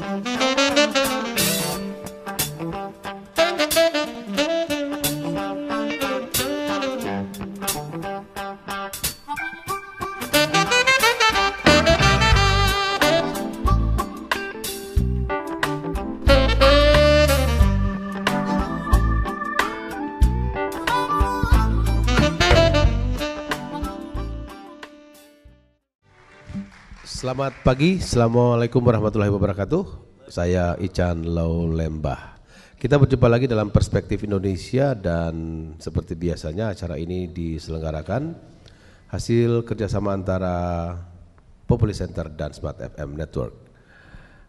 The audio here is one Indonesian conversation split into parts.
Thank you. Selamat pagi, Assalamualaikum warahmatullahi wabarakatuh Saya Ican Lau Lembah Kita berjumpa lagi dalam Perspektif Indonesia dan seperti biasanya acara ini diselenggarakan Hasil kerjasama antara Populi Center dan Smart FM Network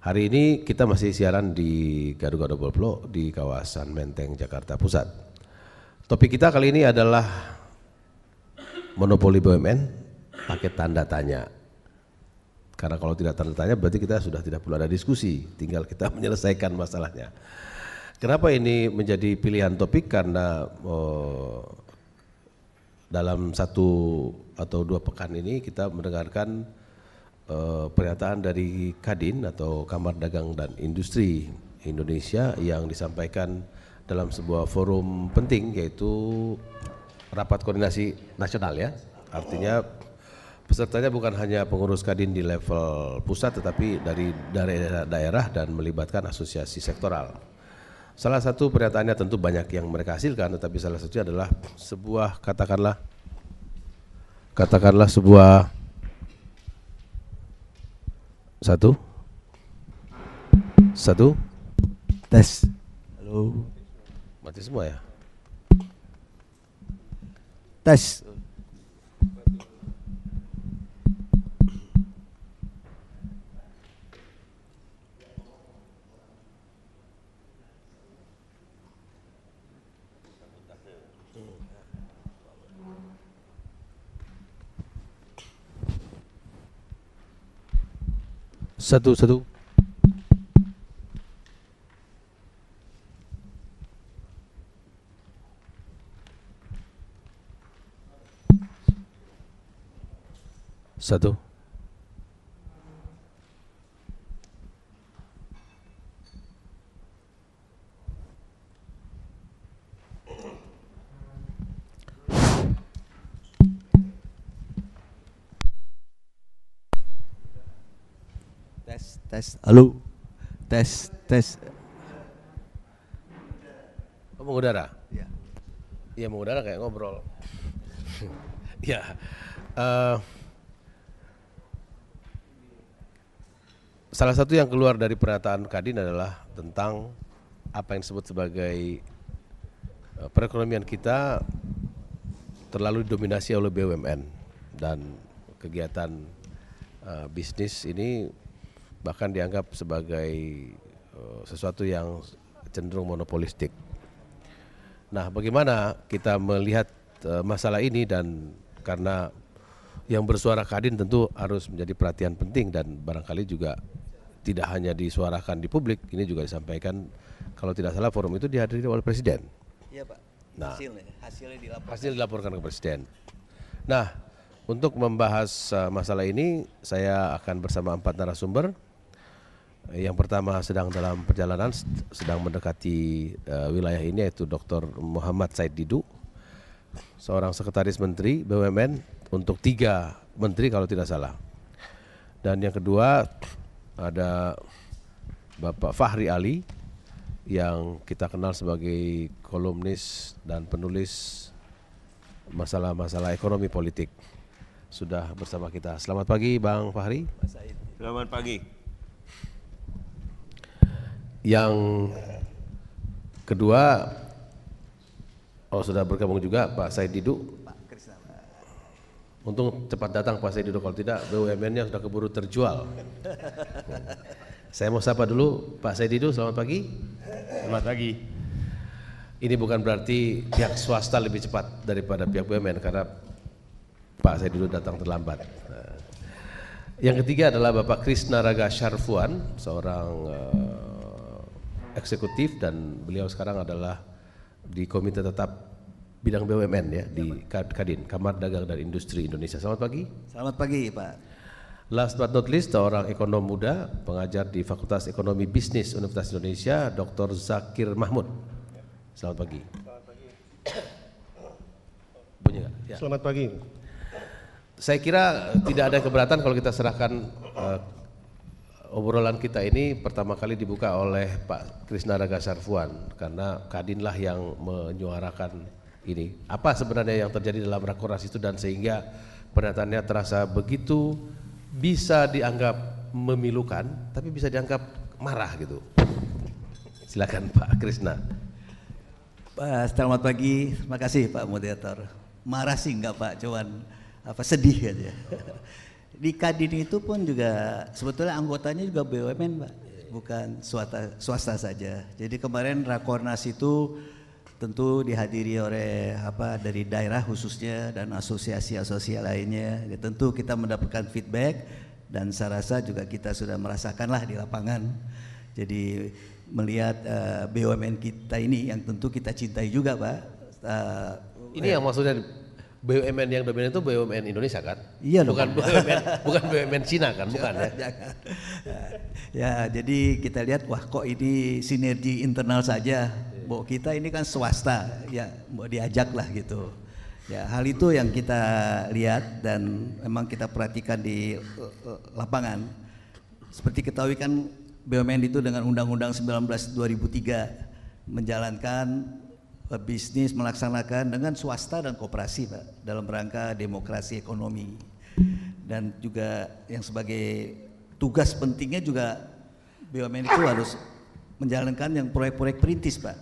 Hari ini kita masih siaran di Garuda Global Bolplo di kawasan Menteng, Jakarta Pusat Topik kita kali ini adalah Monopoli BUMN paket tanda tanya karena kalau tidak tanda tanya berarti kita sudah tidak perlu ada diskusi, tinggal kita menyelesaikan masalahnya. Kenapa ini menjadi pilihan topik? Karena oh, dalam satu atau dua pekan ini kita mendengarkan eh, pernyataan dari Kadin atau Kamar Dagang dan Industri Indonesia yang disampaikan dalam sebuah forum penting yaitu rapat koordinasi nasional ya. Artinya Pesertanya bukan hanya pengurus Kadin di level pusat tetapi dari daerah-daerah dan melibatkan asosiasi sektoral. Salah satu pernyataannya tentu banyak yang mereka hasilkan tetapi salah satunya adalah sebuah katakanlah katakanlah sebuah satu satu tes halo mati semua ya tes satu satu satu tes halo tes tes oh, mengudara ya ya mengudara kayak ngobrol ya uh, salah satu yang keluar dari pernyataan Kadin adalah tentang apa yang disebut sebagai eh, perekonomian kita terlalu didominasi oleh BUMN dan kegiatan uh, bisnis ini bahkan dianggap sebagai eh, sesuatu yang cenderung monopolistik. Nah, bagaimana kita melihat eh, masalah ini dan karena yang bersuara kadin tentu harus menjadi perhatian penting dan barangkali juga tidak hanya disuarakan di publik, ini juga disampaikan kalau tidak salah forum itu dihadiri oleh presiden. Iya, Pak. Nah, hasilnya, hasilnya dilaporkan. Hasil dilaporkan ke presiden. Nah, untuk membahas eh, masalah ini saya akan bersama empat narasumber. Yang pertama sedang dalam perjalanan sedang mendekati uh, wilayah ini yaitu Dr. Muhammad Said Didu, seorang sekretaris menteri BUMN untuk tiga menteri kalau tidak salah. Dan yang kedua ada Bapak Fahri Ali yang kita kenal sebagai kolumnis dan penulis masalah-masalah ekonomi politik. Sudah bersama kita. Selamat pagi Bang Fahri. Selamat pagi. Yang kedua, oh sudah bergabung juga Pak Said Didu. Untung cepat datang Pak Said Didu, kalau tidak BUMN-nya sudah keburu terjual. Saya mau sapa dulu Pak Said Didu, selamat pagi. Selamat pagi. Ini bukan berarti pihak swasta lebih cepat daripada pihak BUMN karena Pak Said Didu datang terlambat. Nah. Yang ketiga adalah Bapak Krisna Raga Syarfuan, seorang uh, eksekutif dan beliau sekarang adalah di komite tetap bidang BUMN ya, di Pak. Kadin, Kamar Dagang dan Industri Indonesia. Selamat pagi. Selamat pagi, Pak. Last but not least, seorang ekonom muda, pengajar di Fakultas Ekonomi Bisnis Universitas Indonesia, Dr. Zakir Mahmud. Selamat pagi. Selamat pagi. Ya. Selamat pagi. Saya kira tidak ada keberatan kalau kita serahkan uh, Obrolan kita ini pertama kali dibuka oleh Pak Krisna Raga Sarfuan karena Kadinlah yang menyuarakan ini. Apa sebenarnya yang terjadi dalam rakornas itu dan sehingga pernyataannya terasa begitu bisa dianggap memilukan tapi bisa dianggap marah gitu. Silakan Pak Krisna. Pak, selamat pagi. Terima kasih Pak moderator. Marah sih enggak Pak, cuman apa sedih aja. Oh. Di Kadin itu pun juga sebetulnya anggotanya juga BUMN, Pak. Bukan swasta, swasta saja. Jadi kemarin Rakornas itu tentu dihadiri oleh apa dari daerah khususnya dan asosiasi-asosiasi lainnya. Ya, tentu kita mendapatkan feedback dan saya rasa juga kita sudah merasakanlah di lapangan. Jadi melihat uh, eh, BUMN kita ini yang tentu kita cintai juga, Pak. Uh, ini eh, yang maksudnya BUMN yang dominan itu BUMN Indonesia kan? Iya bukan Bukan BUMN, bukan BUMN Cina kan? Bukan ya? Ya jadi kita lihat wah kok ini sinergi internal saja. Bu kita ini kan swasta ya mau diajak lah gitu. Ya hal itu yang kita lihat dan memang kita perhatikan di eh, eh, lapangan. Seperti ketahui kan BUMN itu dengan Undang-Undang 19 2003 menjalankan Eh, bisnis melaksanakan dengan swasta dan kooperasi, Pak dalam rangka demokrasi ekonomi dan juga yang sebagai tugas pentingnya juga BUMN itu harus menjalankan yang proyek-proyek perintis Pak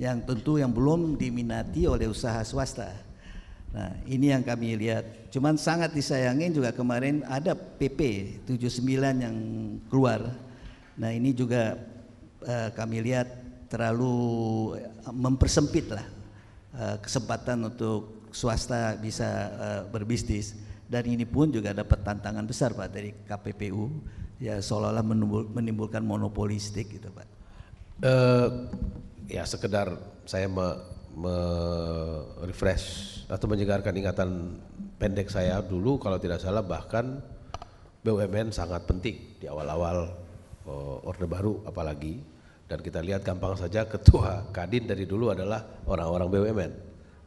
yang tentu yang belum diminati oleh usaha swasta. Nah, ini yang kami lihat. Cuman sangat disayangin juga kemarin ada PP 79 yang keluar. Nah, ini juga uh, kami lihat terlalu eh, mempersempit lah eh, kesempatan untuk swasta bisa eh, berbisnis dan ini pun juga dapat tantangan besar Pak dari KPPU ya seolah-olah menimbulkan monopolistik gitu Pak. Uh, ya sekedar saya me, me refresh atau menyegarkan ingatan pendek saya dulu kalau tidak salah bahkan BUMN sangat penting di awal-awal uh, Orde Baru apalagi dan kita lihat gampang saja ketua Kadin dari dulu adalah orang-orang BUMN.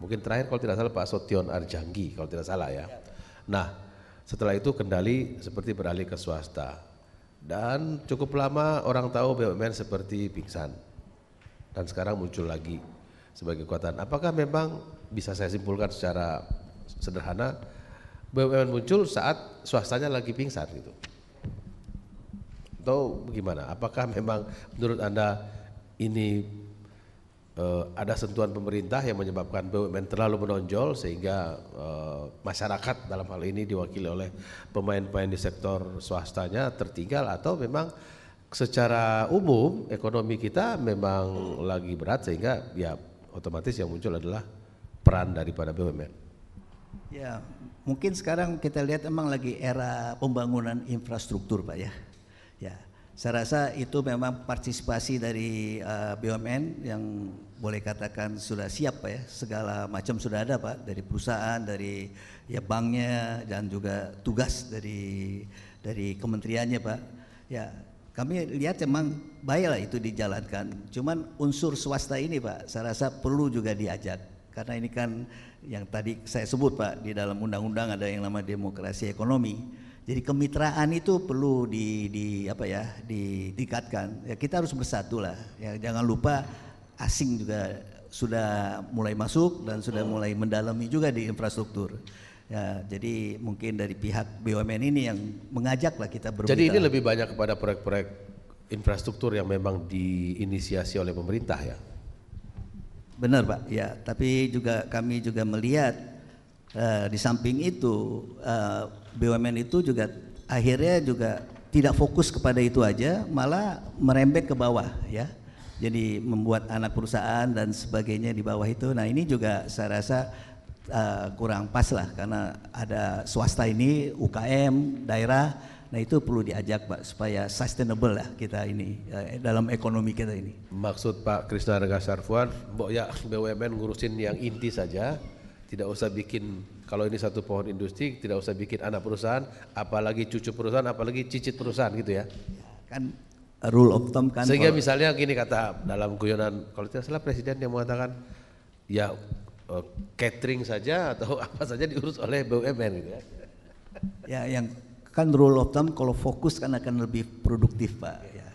Mungkin terakhir kalau tidak salah Pak Sotion Arjanggi kalau tidak salah ya. Nah setelah itu kendali seperti beralih ke swasta. Dan cukup lama orang tahu BUMN seperti pingsan. Dan sekarang muncul lagi sebagai kekuatan. Apakah memang bisa saya simpulkan secara sederhana BUMN muncul saat swastanya lagi pingsan gitu? atau bagaimana? Apakah memang menurut Anda ini uh, ada sentuhan pemerintah yang menyebabkan BUMN terlalu menonjol sehingga uh, masyarakat dalam hal ini diwakili oleh pemain-pemain di sektor swastanya tertinggal atau memang secara umum ekonomi kita memang lagi berat sehingga ya otomatis yang muncul adalah peran daripada BUMN. Ya, mungkin sekarang kita lihat emang lagi era pembangunan infrastruktur, Pak ya. Ya, saya rasa itu memang partisipasi dari uh, eh, BUMN yang boleh katakan sudah siap ya, segala macam sudah ada Pak dari perusahaan, dari ya banknya dan juga tugas dari dari kementeriannya Pak. Ya, kami lihat memang baiklah itu dijalankan. Cuman unsur swasta ini Pak, saya rasa perlu juga diajak. Karena ini kan yang tadi saya sebut Pak, di dalam undang-undang ada yang nama demokrasi ekonomi. Jadi kemitraan itu perlu di, di apa ya ditingkatkan. Ya, kita harus bersatu lah. Ya, jangan lupa asing juga sudah mulai masuk dan sudah hmm. mulai mendalami juga di infrastruktur. Ya, jadi mungkin dari pihak BUMN ini yang mengajaklah kita bermitra. Jadi ini lebih banyak kepada proyek-proyek infrastruktur yang memang diinisiasi oleh pemerintah ya. Benar Pak, ya. Tapi juga kami juga melihat uh, di samping itu uh, BUMN itu juga akhirnya juga tidak fokus kepada itu aja, malah merembet ke bawah ya. Jadi membuat anak perusahaan dan sebagainya di bawah itu. Nah ini juga saya rasa uh, kurang pas lah karena ada swasta ini UKM daerah. Nah itu perlu diajak Pak supaya sustainable lah kita ini uh, dalam ekonomi kita ini. Maksud Pak Krisna Rega Sarfuan, ya BUMN ngurusin yang inti saja, tidak usah bikin kalau ini satu pohon industri tidak usah bikin anak perusahaan, apalagi cucu perusahaan, apalagi cicit perusahaan gitu ya. Kan rule of thumb kan. Sehingga misalnya gini kata dalam guyonan kalau tidak salah presiden yang mengatakan ya eh, catering saja atau apa saja diurus oleh BUMN gitu ya. Ya yang kan rule of thumb kalau fokus kan akan lebih produktif Pak. Oke. Ya.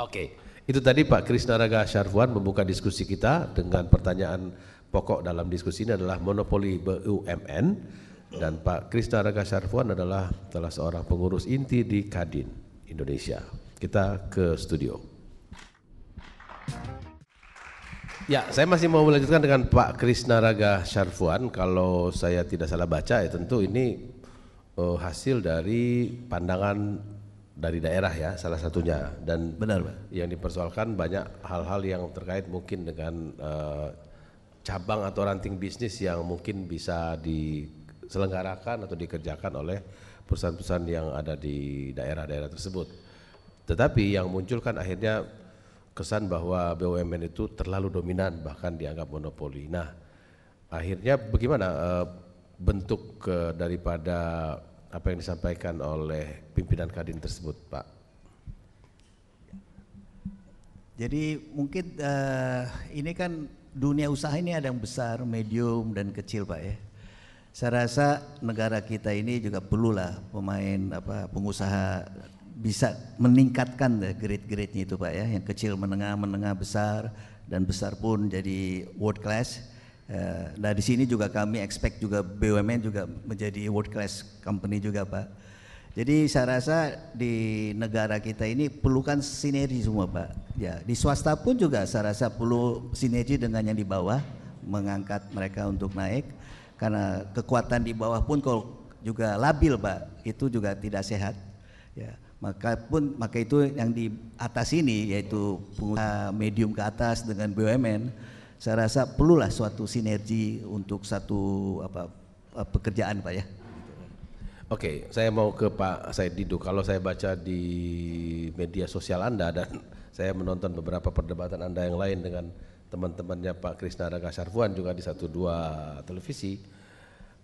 Oke. Itu tadi Pak Krisna Raga Syarfuan membuka diskusi kita dengan pertanyaan pokok dalam diskusi ini adalah monopoli BUMN dan Pak Krista Raga Syarfuan adalah salah seorang pengurus inti di Kadin Indonesia. Kita ke studio. Ya, saya masih mau melanjutkan dengan Pak Krisna Raga Syarfuan. Kalau saya tidak salah baca ya tentu ini uh, hasil dari pandangan dari daerah ya salah satunya dan benar Pak. Yang dipersoalkan banyak hal-hal yang terkait mungkin dengan eh, cabang atau ranting bisnis yang mungkin bisa diselenggarakan atau dikerjakan oleh perusahaan-perusahaan yang ada di daerah-daerah tersebut. Tetapi yang muncul kan akhirnya kesan bahwa BUMN itu terlalu dominan bahkan dianggap monopoli. Nah, akhirnya bagaimana eh, bentuk eh, daripada apa yang disampaikan oleh pimpinan Kadin tersebut, Pak? Jadi mungkin e, ini kan dunia usaha ini ada yang besar, medium, dan kecil Pak ya. Saya rasa negara kita ini juga perlulah pemain apa pengusaha bisa meningkatkan ya grade-grade-nya itu Pak ya, yang kecil, menengah, menengah, besar, dan besar pun jadi world class. Eh, nah di sini juga kami expect juga BUMN juga menjadi world class company juga Pak jadi saya rasa di negara kita ini perlukan sinergi semua Pak. Ya, di swasta pun juga saya rasa perlu sinergi dengan yang di bawah mengangkat mereka untuk naik karena kekuatan di bawah pun kalau juga labil Pak, itu juga tidak sehat. Ya, maka pun maka itu yang di atas ini yaitu pengusaha medium ke atas dengan BUMN saya rasa perlulah suatu sinergi untuk satu apa eh, pekerjaan Pak ya. Oke, okay, saya mau ke Pak Said Didu. Kalau saya baca di media sosial Anda dan saya menonton beberapa perdebatan Anda yang lain dengan teman-temannya Pak Krisna Raga Sarfuan juga di satu dua televisi,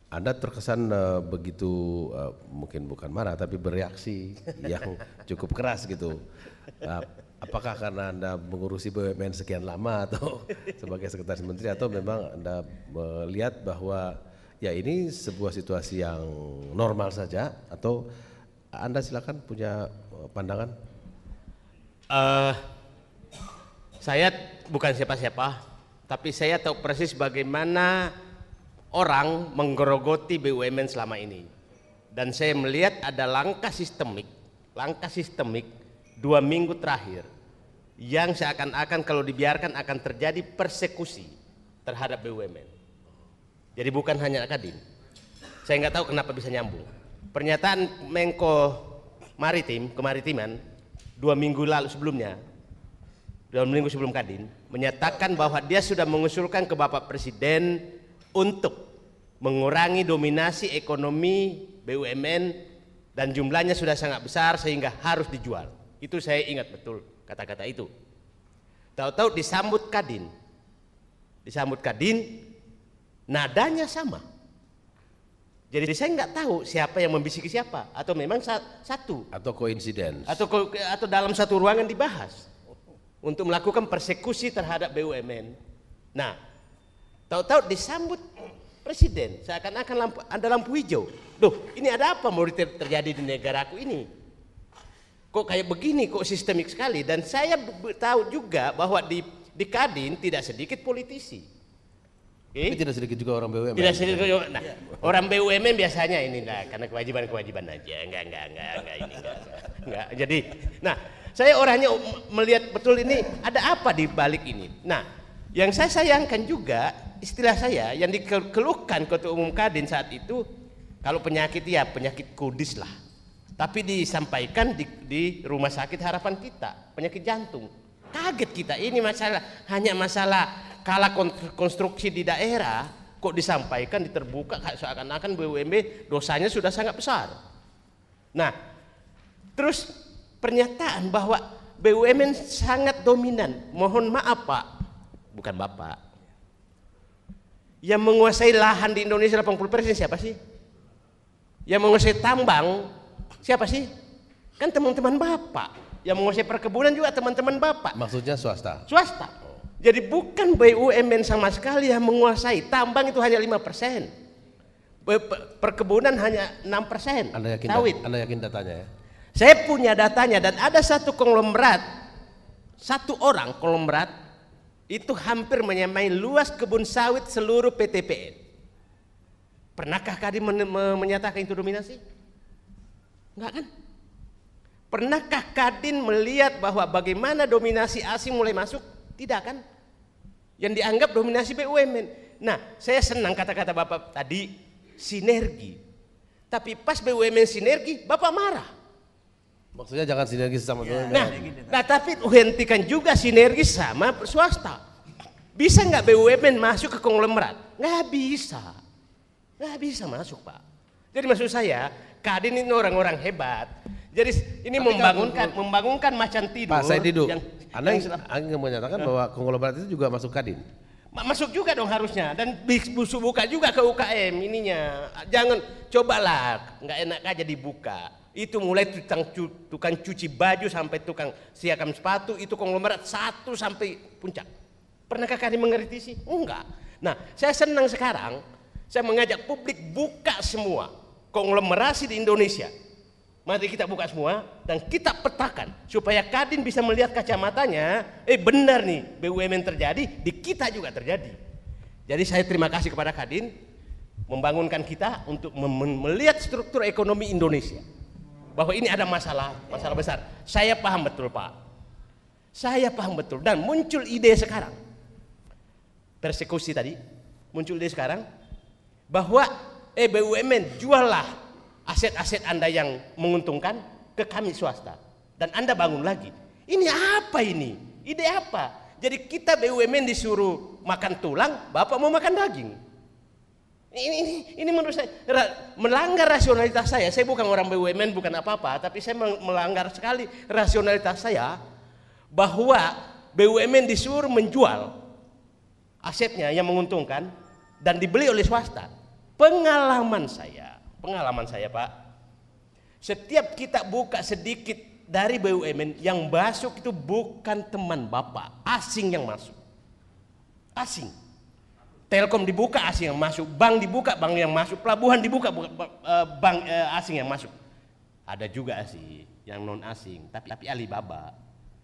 Anda terkesan uh, begitu uh, mungkin bukan marah tapi bereaksi yang cukup keras gitu. Uh, apakah karena Anda mengurusi BUMN sekian lama atau sebagai sekretaris menteri atau memang Anda melihat bahwa ya ini sebuah situasi yang normal saja atau Anda silakan punya eh, pandangan? Uh, saya bukan siapa-siapa, tapi saya tahu persis bagaimana orang menggerogoti BUMN selama ini. Dan saya melihat ada langkah sistemik, langkah sistemik dua minggu terakhir yang seakan-akan kalau dibiarkan akan terjadi persekusi terhadap BUMN. Jadi bukan hanya Kadin. Saya nggak tahu kenapa bisa nyambung. Pernyataan Menko Maritim, kemaritiman, dua minggu lalu sebelumnya, dua minggu sebelum Kadin, menyatakan bahwa dia sudah mengusulkan ke Bapak Presiden untuk mengurangi dominasi ekonomi BUMN dan jumlahnya sudah sangat besar sehingga harus dijual. Itu saya ingat betul kata-kata itu. Tahu-tahu disambut Kadin. Disambut Kadin nadanya sama. Jadi saya nggak tahu siapa yang membisiki siapa atau memang satu atau koinsiden atau ko atau dalam satu ruangan dibahas untuk melakukan persekusi terhadap BUMN. Nah, tahu-tahu disambut presiden seakan-akan lampu, ada lampu hijau. Duh, ini ada apa mau ter terjadi di negaraku ini? Kok kayak begini, kok sistemik sekali. Dan saya tahu juga bahwa di di Kadin tidak sedikit politisi Okay. Tapi eh? tidak sedikit juga orang BUMN. Tidak sedikit juga. Iya. Nah, orang BUMN biasanya ini nah, karena kewajiban-kewajiban aja. Enggak, enggak, enggak, enggak ini enggak, enggak. enggak. Jadi, nah, saya orangnya um, melihat betul ini ada apa di balik ini. Nah, yang saya sayangkan juga istilah saya yang dikeluhkan Ketua Umum Kadin saat itu kalau penyakit ya penyakit kudis lah. Tapi disampaikan di, di rumah sakit harapan kita, penyakit jantung. Kaget kita ini masalah hanya masalah kala konstruksi di daerah kok disampaikan diterbuka seakan-akan BUMB dosanya sudah sangat besar. Nah, terus pernyataan bahwa BUMN sangat dominan. Mohon maaf Pak, bukan Bapak. Yang menguasai lahan di Indonesia 80% siapa sih? Yang menguasai tambang siapa sih? Kan teman-teman Bapak. Yang menguasai perkebunan juga teman-teman Bapak. Maksudnya swasta? Swasta. Jadi bukan BUMN sama sekali yang menguasai. Tambang itu hanya 5%. persen. Perkebunan hanya 6%. Anda yakin, sawit. Anda yakin datanya ya? Saya punya datanya dan ada satu konglomerat, satu orang konglomerat itu hampir menyamai luas kebun sawit seluruh PTPN. Pernahkah Kadin men menyatakan itu dominasi? Enggak kan? Pernahkah Kadin melihat bahwa bagaimana dominasi asing mulai masuk? Tidak kan? Yang dianggap dominasi BUMN. Nah, saya senang kata-kata Bapak tadi, sinergi. Tapi pas BUMN sinergi, Bapak marah. Maksudnya jangan sinergi sama ya, Nah, nah, tapi hentikan juga sinergi sama swasta. Bisa nggak BUMN masuk ke konglomerat? Nggak bisa. Nggak bisa masuk, Pak. Jadi maksud saya, Kadin ini orang-orang hebat. Jadi ini membangunkan membangunkan macan tidur. Pak, saya tidur. Yang, anda yang ingin menyatakan bahwa konglomerat itu juga masuk Kadin? Masuk juga dong harusnya dan buka juga ke UKM ininya. Jangan coba cobalah nggak enak aja dibuka. Itu mulai tukang, tukang cuci baju sampai tukang siakam sepatu itu konglomerat satu sampai puncak. Pernahkah kalian mengkritisi? Enggak. Nah, saya senang sekarang saya mengajak publik buka semua konglomerasi di Indonesia Mari kita buka semua dan kita petakan supaya Kadin bisa melihat kacamatanya, eh benar nih BUMN terjadi, di kita juga terjadi. Jadi saya terima kasih kepada Kadin membangunkan kita untuk melihat struktur ekonomi Indonesia. Bahwa ini ada masalah, masalah besar. Saya paham betul, Pak. Saya paham betul dan muncul ide sekarang. Persekusi tadi muncul ide sekarang bahwa eh BUMN juallah aset-aset Anda yang menguntungkan ke kami swasta dan Anda bangun lagi. Ini apa ini? Ide apa? Jadi kita BUMN disuruh makan tulang, Bapak mau makan daging. Ini, ini, ini menurut saya melanggar rasionalitas saya. Saya bukan orang BUMN, bukan apa-apa, tapi saya melanggar sekali rasionalitas saya bahwa BUMN disuruh menjual asetnya yang menguntungkan dan dibeli oleh swasta. Pengalaman saya pengalaman saya pak setiap kita buka sedikit dari BUMN yang masuk itu bukan teman bapak asing yang masuk asing Telkom dibuka asing yang masuk, bank dibuka bank yang masuk, pelabuhan dibuka eh, bank eh, asing yang masuk. Ada juga sih yang non asing, tapi tapi Alibaba.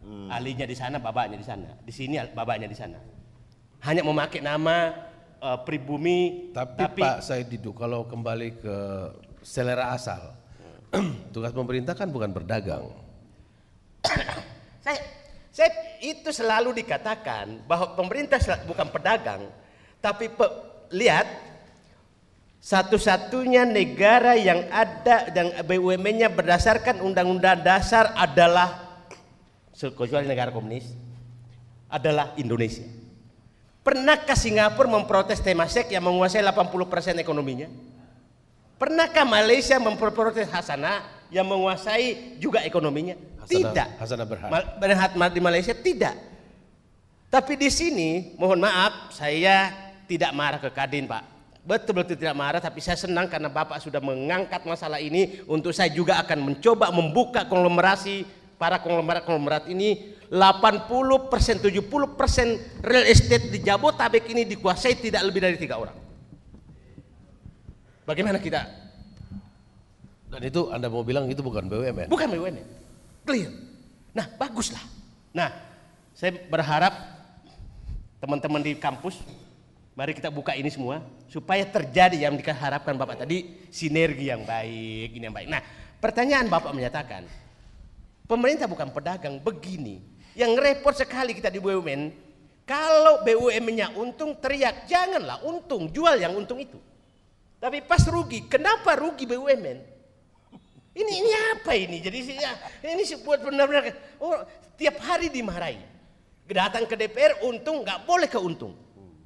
Hmm. Alinya di sana, babaknya di sana. Di sini babaknya di sana. Hanya memakai nama uh, pribumi. Tapi, tapi Pak Said Didu, kalau kembali ke selera asal, tugas pemerintah kan bukan berdagang. saya, saya itu selalu dikatakan bahwa pemerintah bukan pedagang, tapi pe, lihat satu-satunya negara yang ada yang BUMN-nya berdasarkan undang-undang dasar adalah kecuali negara komunis adalah Indonesia. Pernahkah Singapura memprotes Temasek yang menguasai 80% ekonominya? Pernahkah Malaysia memprotes Hasana yang menguasai juga ekonominya? Hasana, tidak. Hasana Berhad. Berhak di Malaysia tidak. Tapi di sini, mohon maaf, saya tidak marah ke Kadin, Pak. Betul-betul tidak marah, tapi saya senang karena Bapak sudah mengangkat masalah ini untuk saya juga akan mencoba membuka konglomerasi para konglomerat-konglomerat ini 80 persen, 70 persen real estate di Jabotabek ini dikuasai tidak lebih dari tiga orang. Bagaimana kita? Dan itu Anda mau bilang itu bukan BUMN? Bukan BUMN, clear. Nah baguslah. Nah saya berharap teman-teman di kampus, mari kita buka ini semua supaya terjadi yang diharapkan Bapak tadi sinergi yang baik, ini yang baik. Nah pertanyaan Bapak menyatakan pemerintah bukan pedagang begini yang repot sekali kita di BUMN, kalau BUMN-nya untung teriak, janganlah untung, jual yang untung itu. Tapi pas rugi, kenapa rugi BUMN? Ini ini apa ini? Jadi ya, ini buat benar-benar oh, tiap hari dimarahi. Datang ke DPR untung nggak boleh ke untung.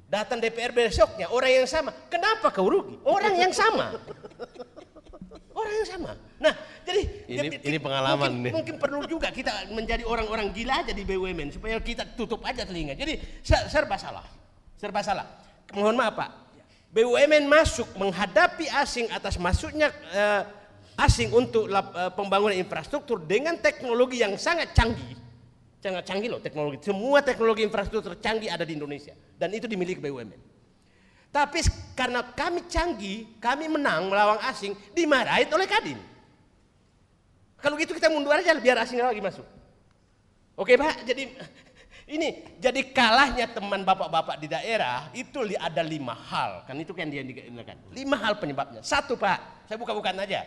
Datang DPR besoknya orang yang sama, kenapa kau rugi? Orang yang sama orang yang sama. Nah, jadi ini, ini pengalaman mungkin, nih. Mungkin perlu juga kita menjadi orang-orang gila aja di BUMN supaya kita tutup aja telinga. Jadi serba salah, serba salah. Mohon maaf Pak, BUMN masuk menghadapi asing atas masuknya uh, asing untuk lap, uh, pembangunan infrastruktur dengan teknologi yang sangat canggih, sangat canggih loh teknologi. Semua teknologi infrastruktur canggih ada di Indonesia dan itu dimiliki BUMN. Tapi karena kami canggih, kami menang melawan asing, dimarahin oleh Kadin. Kalau gitu kita mundur aja biar asing lagi masuk. Oke Pak, jadi ini jadi kalahnya teman bapak-bapak di daerah itu ada lima hal kan itu kan dia dikatakan lima hal penyebabnya satu pak saya buka-bukaan aja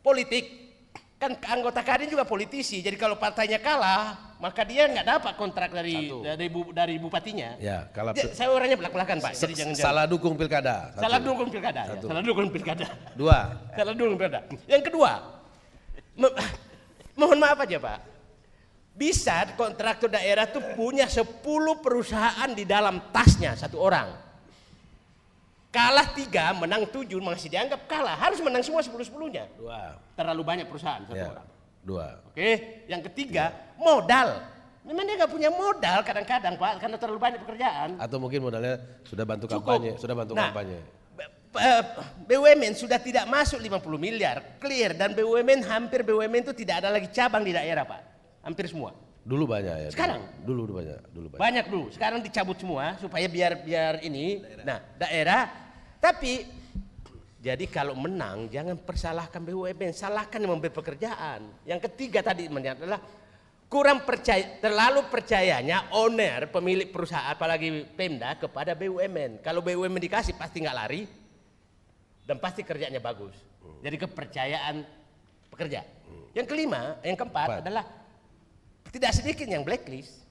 politik kan anggota kadin juga politisi jadi kalau partainya kalah maka dia nggak dapat kontrak dari dari, bu, dari bupatinya. Ya, kalau dia, saya orangnya belak belakan pak. Jadi jangan salah dukung pilkada. Satu. Salah dukung pilkada. Ya. Satu. Ya. Salah dukung pilkada. Dua. salah dukung pilkada. Yang kedua, mo mohon maaf aja pak. Bisa kontraktor daerah tuh punya 10 perusahaan di dalam tasnya satu orang. Kalah tiga, menang tujuh masih dianggap kalah. Harus menang semua sepuluh sepuluhnya. Dua. Terlalu banyak perusahaan satu ya. orang. Dua. Oke, yang ketiga Tiga. modal. Memang dia nggak punya modal kadang-kadang Pak, karena terlalu banyak pekerjaan. Atau mungkin modalnya sudah bantu Cukup. kampanye, sudah bantu nah, kampanye. BUMN eh, sudah tidak masuk 50 miliar, clear dan BUMN hampir BUMN itu tidak ada lagi cabang di daerah, Pak. Hampir semua. Dulu banyak ya. Sekarang? Dulu, dulu banyak, dulu banyak. Banyak dulu. Sekarang dicabut semua supaya biar biar ini daerah. nah, daerah tapi jadi kalau menang jangan persalahkan BUMN, salahkan yang memberi pekerjaan. Yang ketiga tadi adalah kurang percaya, terlalu percayanya owner pemilik perusahaan apalagi Pemda kepada BUMN. Kalau BUMN dikasih pasti nggak lari dan pasti kerjanya bagus. Jadi kepercayaan pekerja. Yang kelima, yang keempat Empat. adalah tidak sedikit yang blacklist.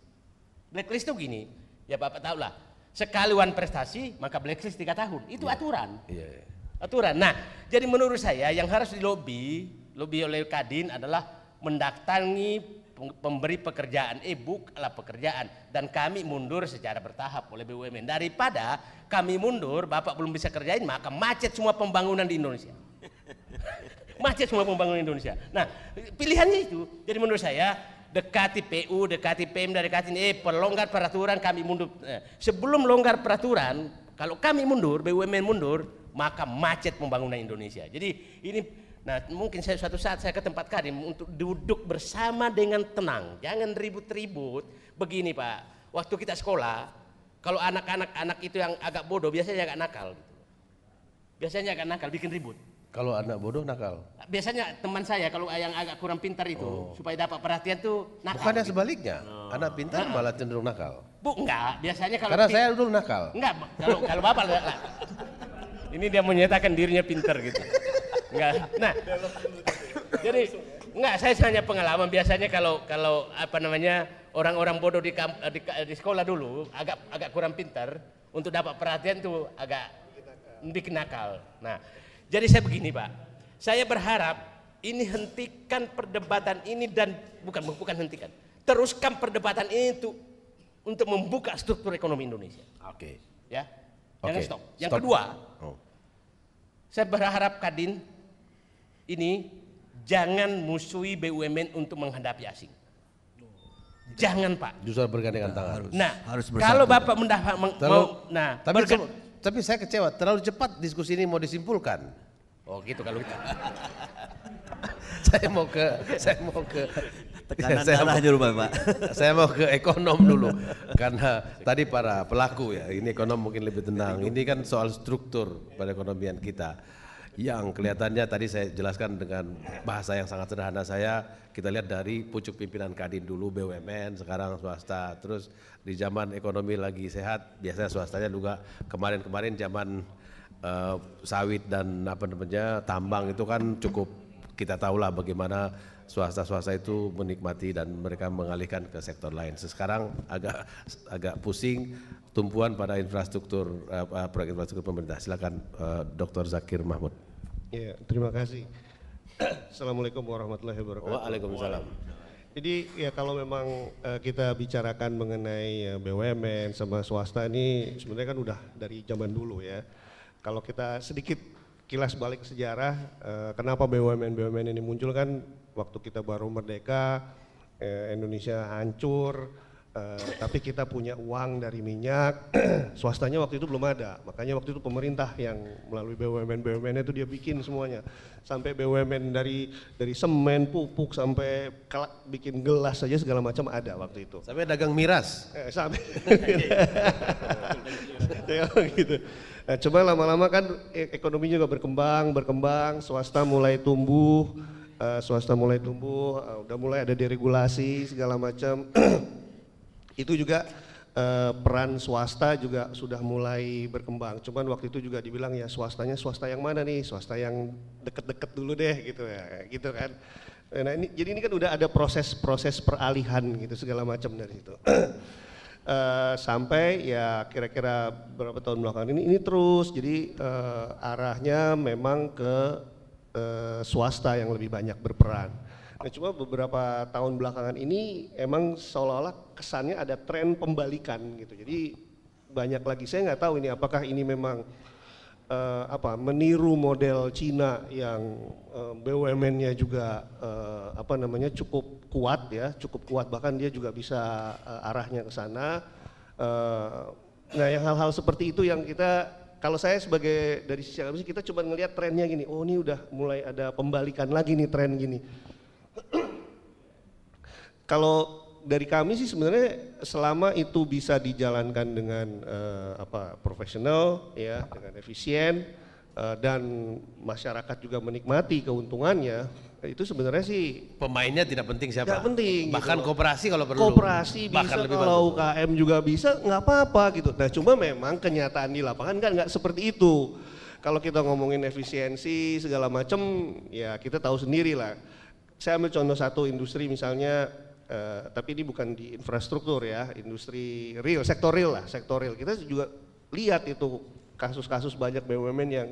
Blacklist itu gini, ya Bapak tahu lah, sekali one prestasi maka blacklist tiga tahun. Itu ya. aturan. Ya, ya aturan. Nah, jadi menurut saya yang harus dilobi, lobi oleh Kadin adalah mendatangi pemberi pekerjaan, e-book eh, adalah pekerjaan dan kami mundur secara bertahap oleh BUMN. Daripada kami mundur, Bapak belum bisa kerjain, maka macet semua pembangunan di Indonesia. macet semua pembangunan Indonesia. Nah, pilihannya itu. Jadi menurut saya dekati PU, dekati PM dari dekati eh pelonggar peraturan kami mundur. Eh, sebelum longgar peraturan, kalau kami mundur, BUMN mundur, maka macet pembangunan Indonesia. Jadi ini nah mungkin saya suatu saat saya ke tempat Karim untuk duduk bersama dengan tenang, jangan ribut-ribut. Begini Pak, waktu kita sekolah, kalau anak-anak anak itu yang agak bodoh biasanya agak nakal gitu. Biasanya agak nakal, bikin ribut. Kalau anak bodoh nakal. Biasanya teman saya kalau yang agak kurang pintar itu oh. supaya dapat perhatian tuh nakal. Bukan gitu. sebaliknya, oh. anak pintar nah. malah cenderung nakal. Bu enggak, biasanya kalau Karena saya dulu nakal. Enggak, kalau kalau Bapak ini dia menyatakan dirinya pinter gitu. Enggak. Nah, jadi enggak saya hanya pengalaman biasanya kalau kalau apa namanya orang-orang bodoh di, kamp, di di sekolah dulu agak agak kurang pinter untuk dapat perhatian tuh agak dikenakal Nah, jadi saya begini Pak, saya berharap ini hentikan perdebatan ini dan bukan bukan hentikan, teruskan perdebatan ini untuk untuk membuka struktur ekonomi Indonesia. Oke. Okay. Ya, jangan okay. stop. Yang stop. kedua, saya berharap Kadin ini jangan musuhi BUMN untuk menghadapi asing. Jangan Pak. Justru bergandengan tangan. Harus, nah, harus kalau Bapak mendapat mau, nah, tapi, tapi saya kecewa terlalu cepat diskusi ini mau disimpulkan. Oh gitu kalau kita. Gitu. saya mau ke saya mau ke Tekanan saya darah mau, Pak. Saya mau ke ekonom dulu karena tadi para pelaku ya, ini ekonom mungkin lebih tenang. Ini kan soal struktur perekonomian kita yang kelihatannya tadi saya jelaskan dengan bahasa yang sangat sederhana saya kita lihat dari pucuk pimpinan Kadin dulu BUMN sekarang swasta terus di zaman ekonomi lagi sehat biasanya swastanya juga kemarin-kemarin zaman uh, sawit dan apa namanya tambang itu kan cukup kita tahulah bagaimana swasta-swasta itu menikmati dan mereka mengalihkan ke sektor lain. Sekarang agak agak pusing tumpuan pada infrastruktur uh, proyek infrastruktur pemerintah. Silakan uh, eh, Dr. Zakir Mahmud. Ya, terima kasih. Assalamualaikum warahmatullahi wabarakatuh. Waalaikumsalam. Jadi ya kalau memang uh, kita bicarakan mengenai uh, eh, BUMN sama swasta ini sebenarnya kan udah dari zaman dulu ya. Kalau kita sedikit kilas balik sejarah, uh, kenapa BUMN BUMN ini muncul kan waktu kita baru merdeka eh, Indonesia hancur eh, tapi kita punya uang dari minyak swastanya waktu itu belum ada makanya waktu itu pemerintah yang melalui BUMN BUMN itu dia bikin semuanya sampai BUMN dari dari semen pupuk sampai kelak bikin gelas saja segala macam ada waktu itu sampai dagang miras eh, sampai gitu nah, coba lama-lama kan e-, ekonominya juga berkembang berkembang swasta mulai tumbuh uh, swasta mulai tumbuh, uh, udah mulai ada deregulasi segala macam. itu juga uh, peran swasta juga sudah mulai berkembang. Cuman waktu itu juga dibilang ya swastanya swasta yang mana nih? Swasta yang deket-deket dulu deh gitu ya, gitu kan. Nah ini jadi ini kan udah ada proses-proses peralihan gitu segala macam dari itu. Uh, sampai ya kira-kira berapa tahun belakangan ini ini terus jadi uh, arahnya memang ke Eh, swasta yang lebih banyak berperan. Nah, cuma beberapa tahun belakangan ini emang seolah-olah kesannya ada tren pembalikan gitu. Jadi banyak lagi saya nggak tahu ini apakah ini memang eh, apa meniru model Cina yang eh, BUMN-nya juga eh, apa namanya cukup kuat ya, cukup kuat bahkan dia juga bisa eh, arahnya ke sana. Eh, nah, yang hal-hal seperti itu yang kita kalau saya sebagai dari sisi akademisi kita cuma ngelihat trennya gini, oh ini udah mulai ada pembalikan lagi nih tren gini. kalau dari kami sih sebenarnya selama itu bisa dijalankan dengan uh, apa profesional ya, dengan efisien uh, dan masyarakat juga menikmati keuntungannya, itu sebenarnya sih pemainnya tidak penting siapa tidak penting gitu bahkan gitu. kooperasi kalau perlu kooperasi bisa lebih kalau UKM juga bisa nggak apa-apa gitu nah cuma memang kenyataan di lapangan kan nggak seperti itu kalau kita ngomongin efisiensi segala macam ya kita tahu sendiri lah saya ambil contoh satu industri misalnya eh, tapi ini bukan di infrastruktur ya industri real sektor real lah sektor real kita juga lihat itu kasus-kasus banyak BUMN yang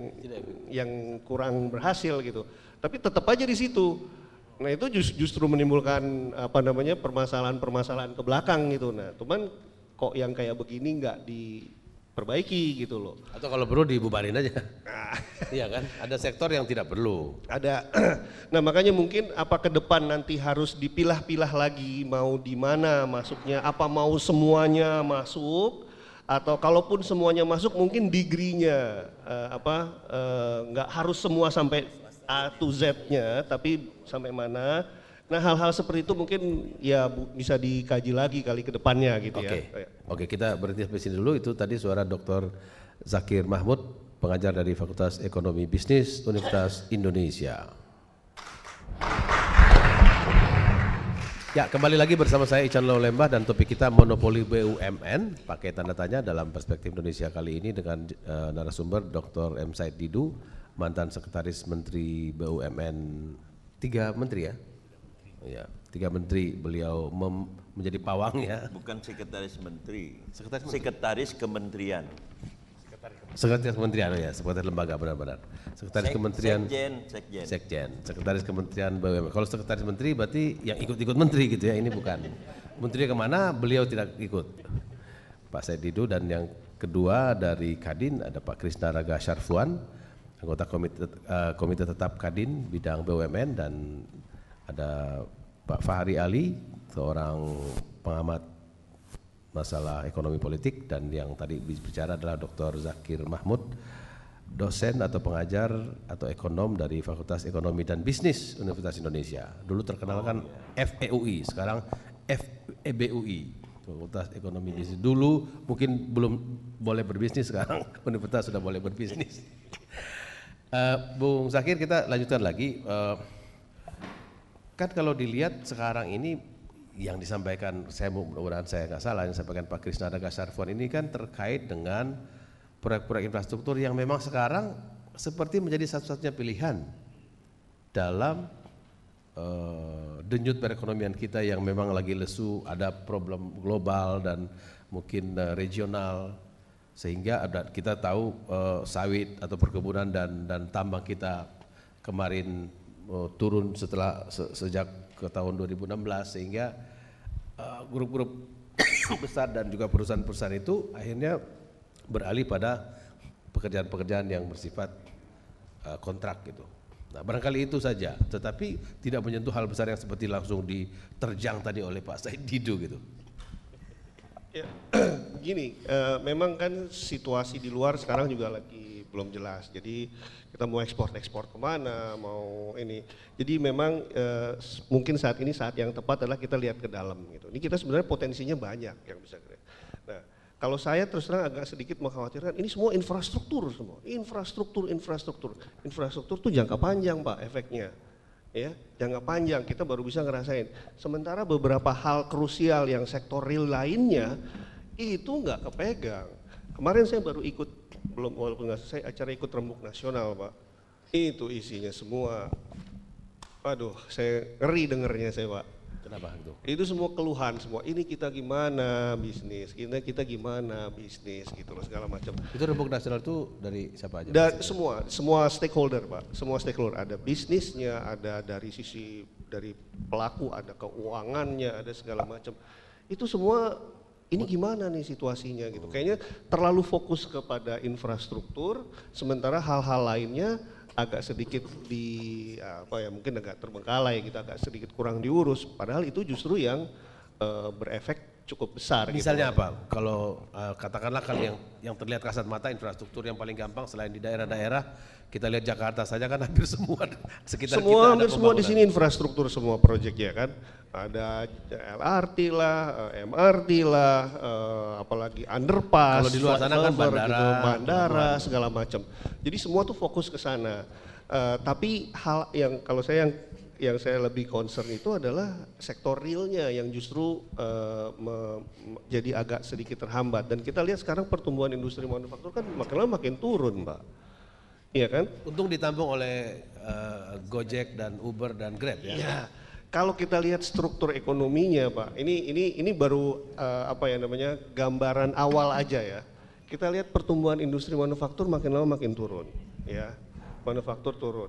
yang kurang berhasil gitu. Tapi tetap aja di situ. Nah itu just, justru menimbulkan apa namanya permasalahan-permasalahan ke belakang gitu. Nah cuman kok yang kayak begini nggak diperbaiki gitu loh. Atau kalau perlu dibubarin aja. Nah. iya kan? Ada sektor yang tidak perlu. Ada. nah makanya mungkin apa ke depan nanti harus dipilah-pilah lagi mau di mana masuknya, apa mau semuanya masuk atau kalaupun semuanya masuk mungkin degree-nya uh, apa eh, nggak uh, harus semua sampai A to Z-nya tapi sampai mana nah hal-hal seperti itu mungkin ya bisa dikaji lagi kali ke depannya gitu okay. ya oke oh, ya. okay, kita berhenti sampai sini dulu itu tadi suara Dr. Zakir Mahmud pengajar dari Fakultas Ekonomi Bisnis Universitas Indonesia Ya, kembali lagi bersama saya Ican Lembah dan topik kita monopoli BUMN pakai tanda tanya dalam perspektif Indonesia kali ini dengan uh, narasumber Dr. M Said Didu, mantan sekretaris Menteri BUMN tiga menteri ya. Ya, tiga menteri beliau menjadi pawang ya. Bukan sekretaris menteri. Sekretaris, menteri. sekretaris kementerian. Sekretaris Kementerian oh ya, Sekretaris Lembaga benar-benar. Sekretaris Sek, Kementerian Sekjen, Sekjen. Sekjen, Sekretaris Kementerian BUMN. Kalau Sekretaris Menteri berarti yang ikut-ikut menteri gitu ya, ini bukan. menteri kemana beliau tidak ikut. Pak Saididu dan yang kedua dari Kadin ada Pak Krisna Raga Syarfuan, anggota komite, eh, komite tetap Kadin bidang BUMN dan ada Pak Fahri Ali, seorang pengamat masalah ekonomi politik dan yang tadi bicara adalah Dr. Zakir Mahmud dosen atau pengajar atau ekonom dari Fakultas Ekonomi dan Bisnis Universitas Indonesia. Dulu terkenal kan FEUI, sekarang FEBUI. Fakultas Ekonomi Bisnis. Dulu mungkin belum boleh berbisnis, sekarang universitas sudah boleh berbisnis. uh, Bung Zakir kita lanjutkan lagi. Uh, kan kalau dilihat sekarang ini yang disampaikan saya mudah-mudahan saya nggak salah yang disampaikan Pak Krisna Dagasarfon ini kan terkait dengan proyek-proyek infrastruktur yang memang sekarang seperti menjadi satu-satunya pilihan dalam eh, denyut perekonomian kita yang memang lagi lesu, ada problem global dan mungkin eh, regional sehingga ada kita tahu eh, sawit atau perkebunan dan dan tambang kita kemarin uh, turun setelah se sejak ke tahun 2016 sehingga eh, grup-grup uh, besar dan juga perusahaan-perusahaan itu akhirnya beralih pada pekerjaan-pekerjaan yang bersifat uh, kontrak gitu. Nah, barangkali itu saja, tetapi tidak menyentuh hal besar yang seperti langsung diterjang tadi oleh Pak Said Didu gitu. Ya, gini, uh, memang kan situasi di luar sekarang juga lagi belum jelas. Jadi kita mau ekspor ekspor kemana mau ini jadi memang e, mungkin saat ini saat yang tepat adalah kita lihat ke dalam gitu ini kita sebenarnya potensinya banyak yang bisa kita nah kalau saya terus terang agak sedikit mengkhawatirkan ini semua infrastruktur semua infrastruktur infrastruktur infrastruktur tuh jangka panjang pak efeknya ya jangka panjang kita baru bisa ngerasain sementara beberapa hal krusial yang sektor real lainnya itu nggak kepegang kemarin saya baru ikut belum walaupun nggak selesai acara ikut rembuk nasional pak itu isinya semua aduh saya ngeri dengernya saya pak kenapa itu itu semua keluhan semua ini kita gimana bisnis kita kita gimana bisnis gitu loh segala macam itu rembuk nasional itu dari siapa aja dan semua semua stakeholder pak semua stakeholder ada bisnisnya ada dari sisi dari pelaku ada keuangannya ada segala macam itu semua ini gimana nih situasinya gitu. Hmm. Kayaknya terlalu fokus kepada infrastruktur, sementara hal-hal lainnya agak sedikit di apa ya mungkin agak terbengkalai kita gitu, agak sedikit kurang diurus. Padahal itu justru yang uh, berefek cukup besar. Gitu Misalnya gitu. apa? Kalau uh, katakanlah kalau yang yang terlihat kasat mata infrastruktur yang paling gampang selain di daerah-daerah kita lihat Jakarta saja kan hampir semua sekitar semua, kita hampir semua di sini infrastruktur semua proyek ya kan ada LRT lah, eh, MRT lah, eh, apalagi underpass, kalau di luar sana kan gitu, bandara, gitu, kan, bandara segala macam. Jadi semua tuh fokus ke sana. Uh, tapi hal yang kalau saya yang yang saya lebih concern itu adalah sektor realnya yang justru uh, me, jadi agak sedikit terhambat dan kita lihat sekarang pertumbuhan industri manufaktur kan makin lama makin turun mbak iya kan untung ditampung oleh uh, Gojek dan Uber dan Grab ya, ya kalau kita lihat struktur ekonominya pak ini ini ini baru uh, apa ya namanya gambaran awal aja ya kita lihat pertumbuhan industri manufaktur makin lama makin turun ya manufaktur turun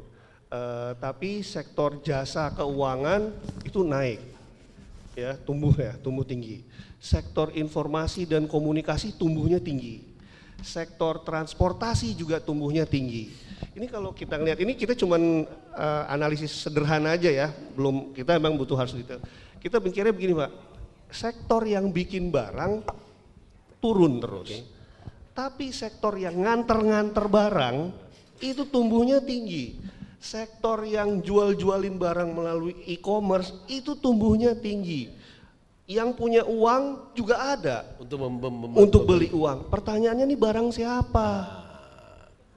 Eh, tapi sektor jasa keuangan itu naik, ya tumbuh ya, tumbuh tinggi. Sektor informasi dan komunikasi tumbuhnya tinggi. Sektor transportasi juga tumbuhnya tinggi. Ini kalau kita lihat ini kita cuman uh, analisis sederhana aja ya, belum kita emang butuh harus detail. Kita pikirnya begini pak, sektor yang bikin barang turun terus, okay. tapi sektor yang nganter-nganter barang itu tumbuhnya tinggi sektor yang jual-jualin barang melalui e-commerce itu tumbuhnya tinggi. Yang punya uang juga ada untuk mem- mem- untuk beli uang. Pertanyaannya nih barang siapa?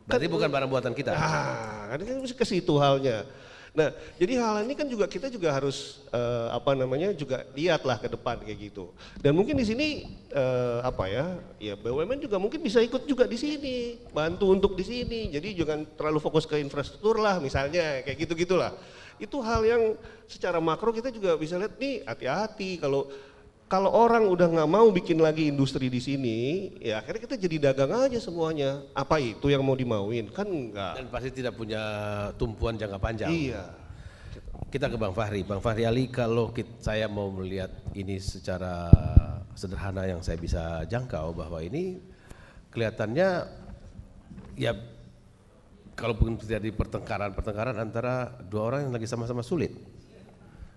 Berarti kan, bukan barang buatan kita. Ah, kan ke situ halnya. Nah, jadi hal ini kan juga kita juga harus uh, apa namanya juga lihatlah ke depan kayak gitu. Dan mungkin di sini uh, apa ya, ya BUMN juga mungkin bisa ikut juga di sini, bantu untuk di sini. Jadi jangan terlalu fokus ke infrastruktur lah misalnya kayak gitu gitulah. Itu hal yang secara makro kita juga bisa lihat nih hati-hati kalau kalau orang udah nggak mau bikin lagi industri di sini, ya akhirnya kita jadi dagang aja semuanya. Apa itu yang mau dimauin? Kan enggak. Dan pasti tidak punya tumpuan jangka panjang. Iya. Kita ke Bang Fahri. Bang Fahri Ali, kalau kita, saya mau melihat ini secara sederhana yang saya bisa jangkau bahwa ini kelihatannya ya kalau pun terjadi pertengkaran-pertengkaran antara dua orang yang lagi sama-sama sulit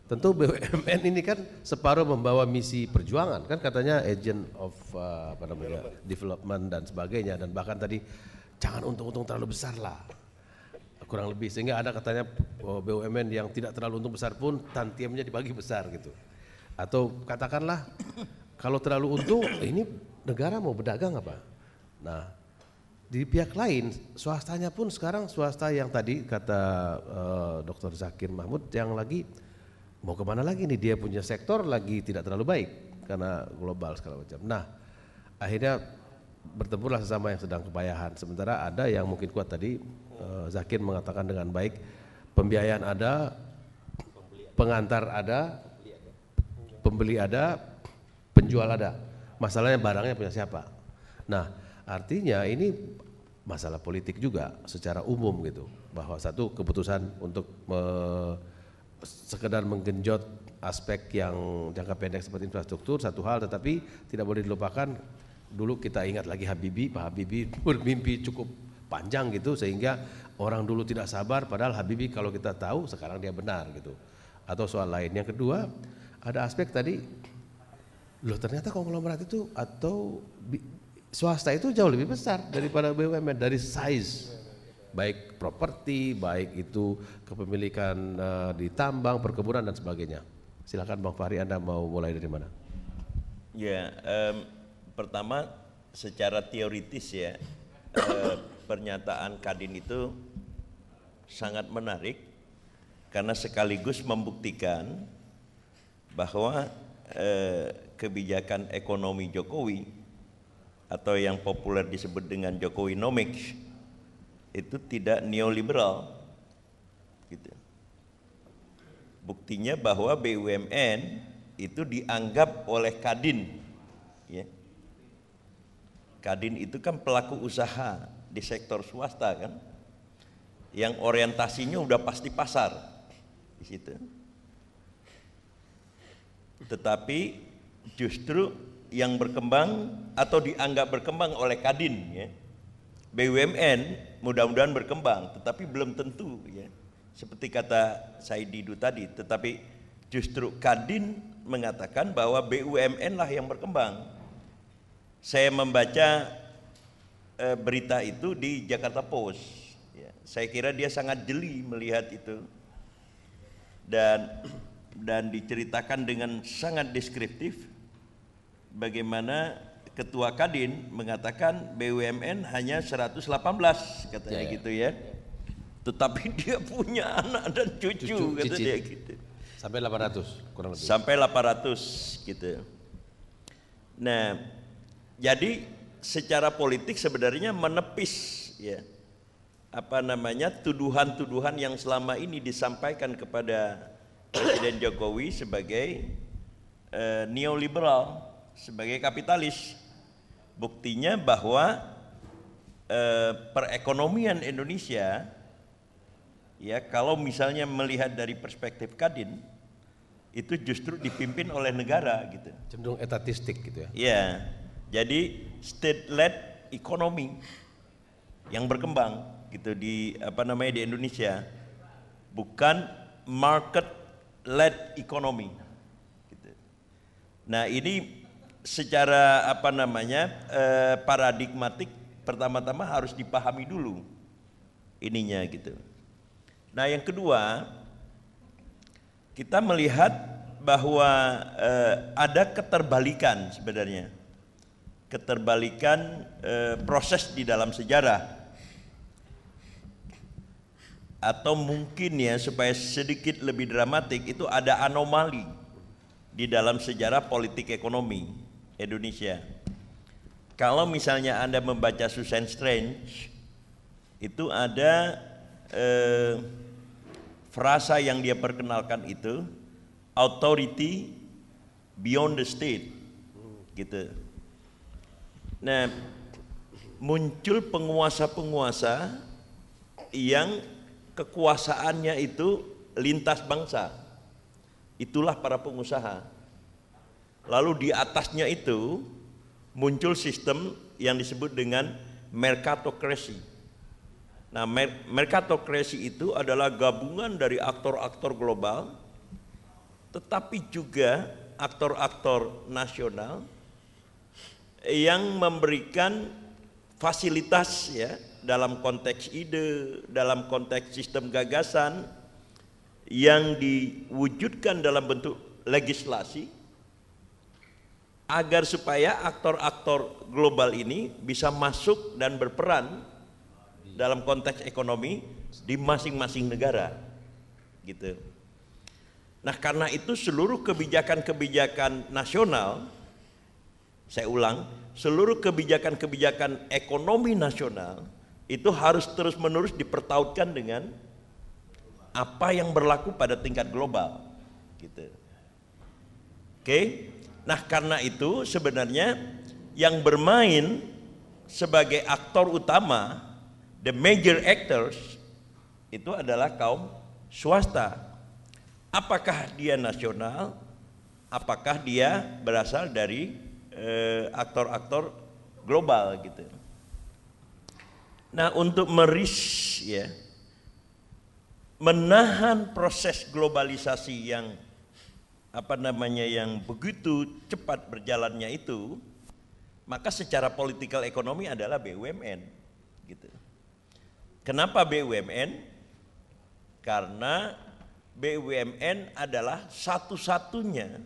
Tentu BUMN ini kan separuh membawa misi perjuangan kan katanya agent of uh, apa namanya development. dan sebagainya dan bahkan tadi jangan untung-untung terlalu besar lah kurang lebih sehingga ada katanya oh, BUMN yang tidak terlalu untung besar pun tantiemnya dibagi besar gitu atau katakanlah kalau terlalu untung eh, ini negara mau berdagang apa nah di pihak lain swastanya pun sekarang swasta yang tadi kata uh, Dr. Zakir Mahmud yang lagi mau kemana lagi nih dia punya sektor lagi tidak terlalu baik karena global segala macam. Nah akhirnya bertempurlah sesama yang sedang kepayahan. Sementara ada yang mungkin kuat tadi eh, Zakir mengatakan dengan baik pembiayaan ada, pengantar ada, pembeli ada, penjual ada. Masalahnya barangnya punya siapa. Nah artinya ini masalah politik juga secara umum gitu bahwa satu keputusan untuk sekedar menggenjot aspek yang jangka pendek seperti infrastruktur satu hal tetapi tidak boleh dilupakan dulu kita ingat lagi Habibi Pak Habibi bermimpi cukup panjang gitu sehingga orang dulu tidak sabar padahal Habibi kalau kita tahu sekarang dia benar gitu atau soal lain yang kedua ada aspek tadi loh ternyata konglomerat itu atau swasta itu jauh lebih besar daripada BUMN dari size baik properti, baik itu kepemilikan uh, di tambang, perkebunan dan sebagainya. Silakan Bang Fahri, Anda mau mulai dari mana? Ya, um, pertama secara teoritis ya uh, pernyataan Kadin itu sangat menarik karena sekaligus membuktikan bahwa eh, kebijakan ekonomi Jokowi atau yang populer disebut dengan Jokowi Nomics itu tidak neoliberal. Gitu. Buktinya bahwa BUMN itu dianggap oleh Kadin. Ya. Kadin itu kan pelaku usaha di sektor swasta kan, yang orientasinya udah pasti pasar di situ. Tetapi justru yang berkembang atau dianggap berkembang oleh Kadin ya, BUMN mudah-mudahan berkembang, tetapi belum tentu ya. Seperti kata Saididu tadi, tetapi justru Kadin mengatakan bahwa BUMN lah yang berkembang. Saya membaca e, berita itu di Jakarta Post. Ya, saya kira dia sangat jeli melihat itu dan dan diceritakan dengan sangat deskriptif bagaimana Ketua Kadin mengatakan BUMN hanya 118 katanya yeah. Iya. gitu ya. Tetapi dia punya anak dan cucu, cucu kata dia gitu. Sampai 800 kurang lebih. Sampai 800 gitu. Nah, jadi secara politik sebenarnya menepis ya apa namanya tuduhan-tuduhan yang selama ini disampaikan kepada Presiden Jokowi sebagai uh, neoliberal, sebagai kapitalis. Buktinya bahwa eh, perekonomian Indonesia ya kalau misalnya melihat dari perspektif Kadin itu justru dipimpin oleh negara gitu. Cenderung etatistik gitu ya. ya Jadi state led ekonomi yang berkembang gitu di apa namanya di Indonesia bukan market led ekonomi Gitu. Nah, ini secara apa namanya eh, paradigmatik pertama-tama harus dipahami dulu ininya gitu. Nah yang kedua kita melihat bahwa eh, ada keterbalikan sebenarnya keterbalikan eh, proses di dalam sejarah atau mungkin ya supaya sedikit lebih dramatik itu ada anomali di dalam sejarah politik ekonomi Indonesia. Kalau misalnya Anda membaca Susan Strange, itu ada eh, frasa yang dia perkenalkan itu, authority beyond the state, gitu. Nah, muncul penguasa-penguasa yang kekuasaannya itu lintas bangsa. Itulah para pengusaha. Lalu di atasnya itu muncul sistem yang disebut dengan merkatokrasi. Nah, mer merkatokrasi itu adalah gabungan dari aktor-aktor global tetapi juga aktor-aktor nasional yang memberikan fasilitas ya dalam konteks ide, dalam konteks sistem gagasan yang diwujudkan dalam bentuk legislasi agar supaya aktor-aktor global ini bisa masuk dan berperan dalam konteks ekonomi di masing-masing negara gitu. Nah, karena itu seluruh kebijakan-kebijakan nasional saya ulang, seluruh kebijakan-kebijakan ekonomi nasional itu harus terus-menerus dipertautkan dengan apa yang berlaku pada tingkat global gitu. Oke? Okay? Nah karena itu sebenarnya yang bermain sebagai aktor utama, the major actors, itu adalah kaum swasta. Apakah dia nasional, apakah dia berasal dari eh, aktor-aktor eh, global gitu. Nah untuk meris ya, menahan proses globalisasi yang apa namanya yang begitu cepat berjalannya itu, maka secara politikal ekonomi adalah BUMN gitu. Kenapa BUMN? Karena BUMN adalah satu-satunya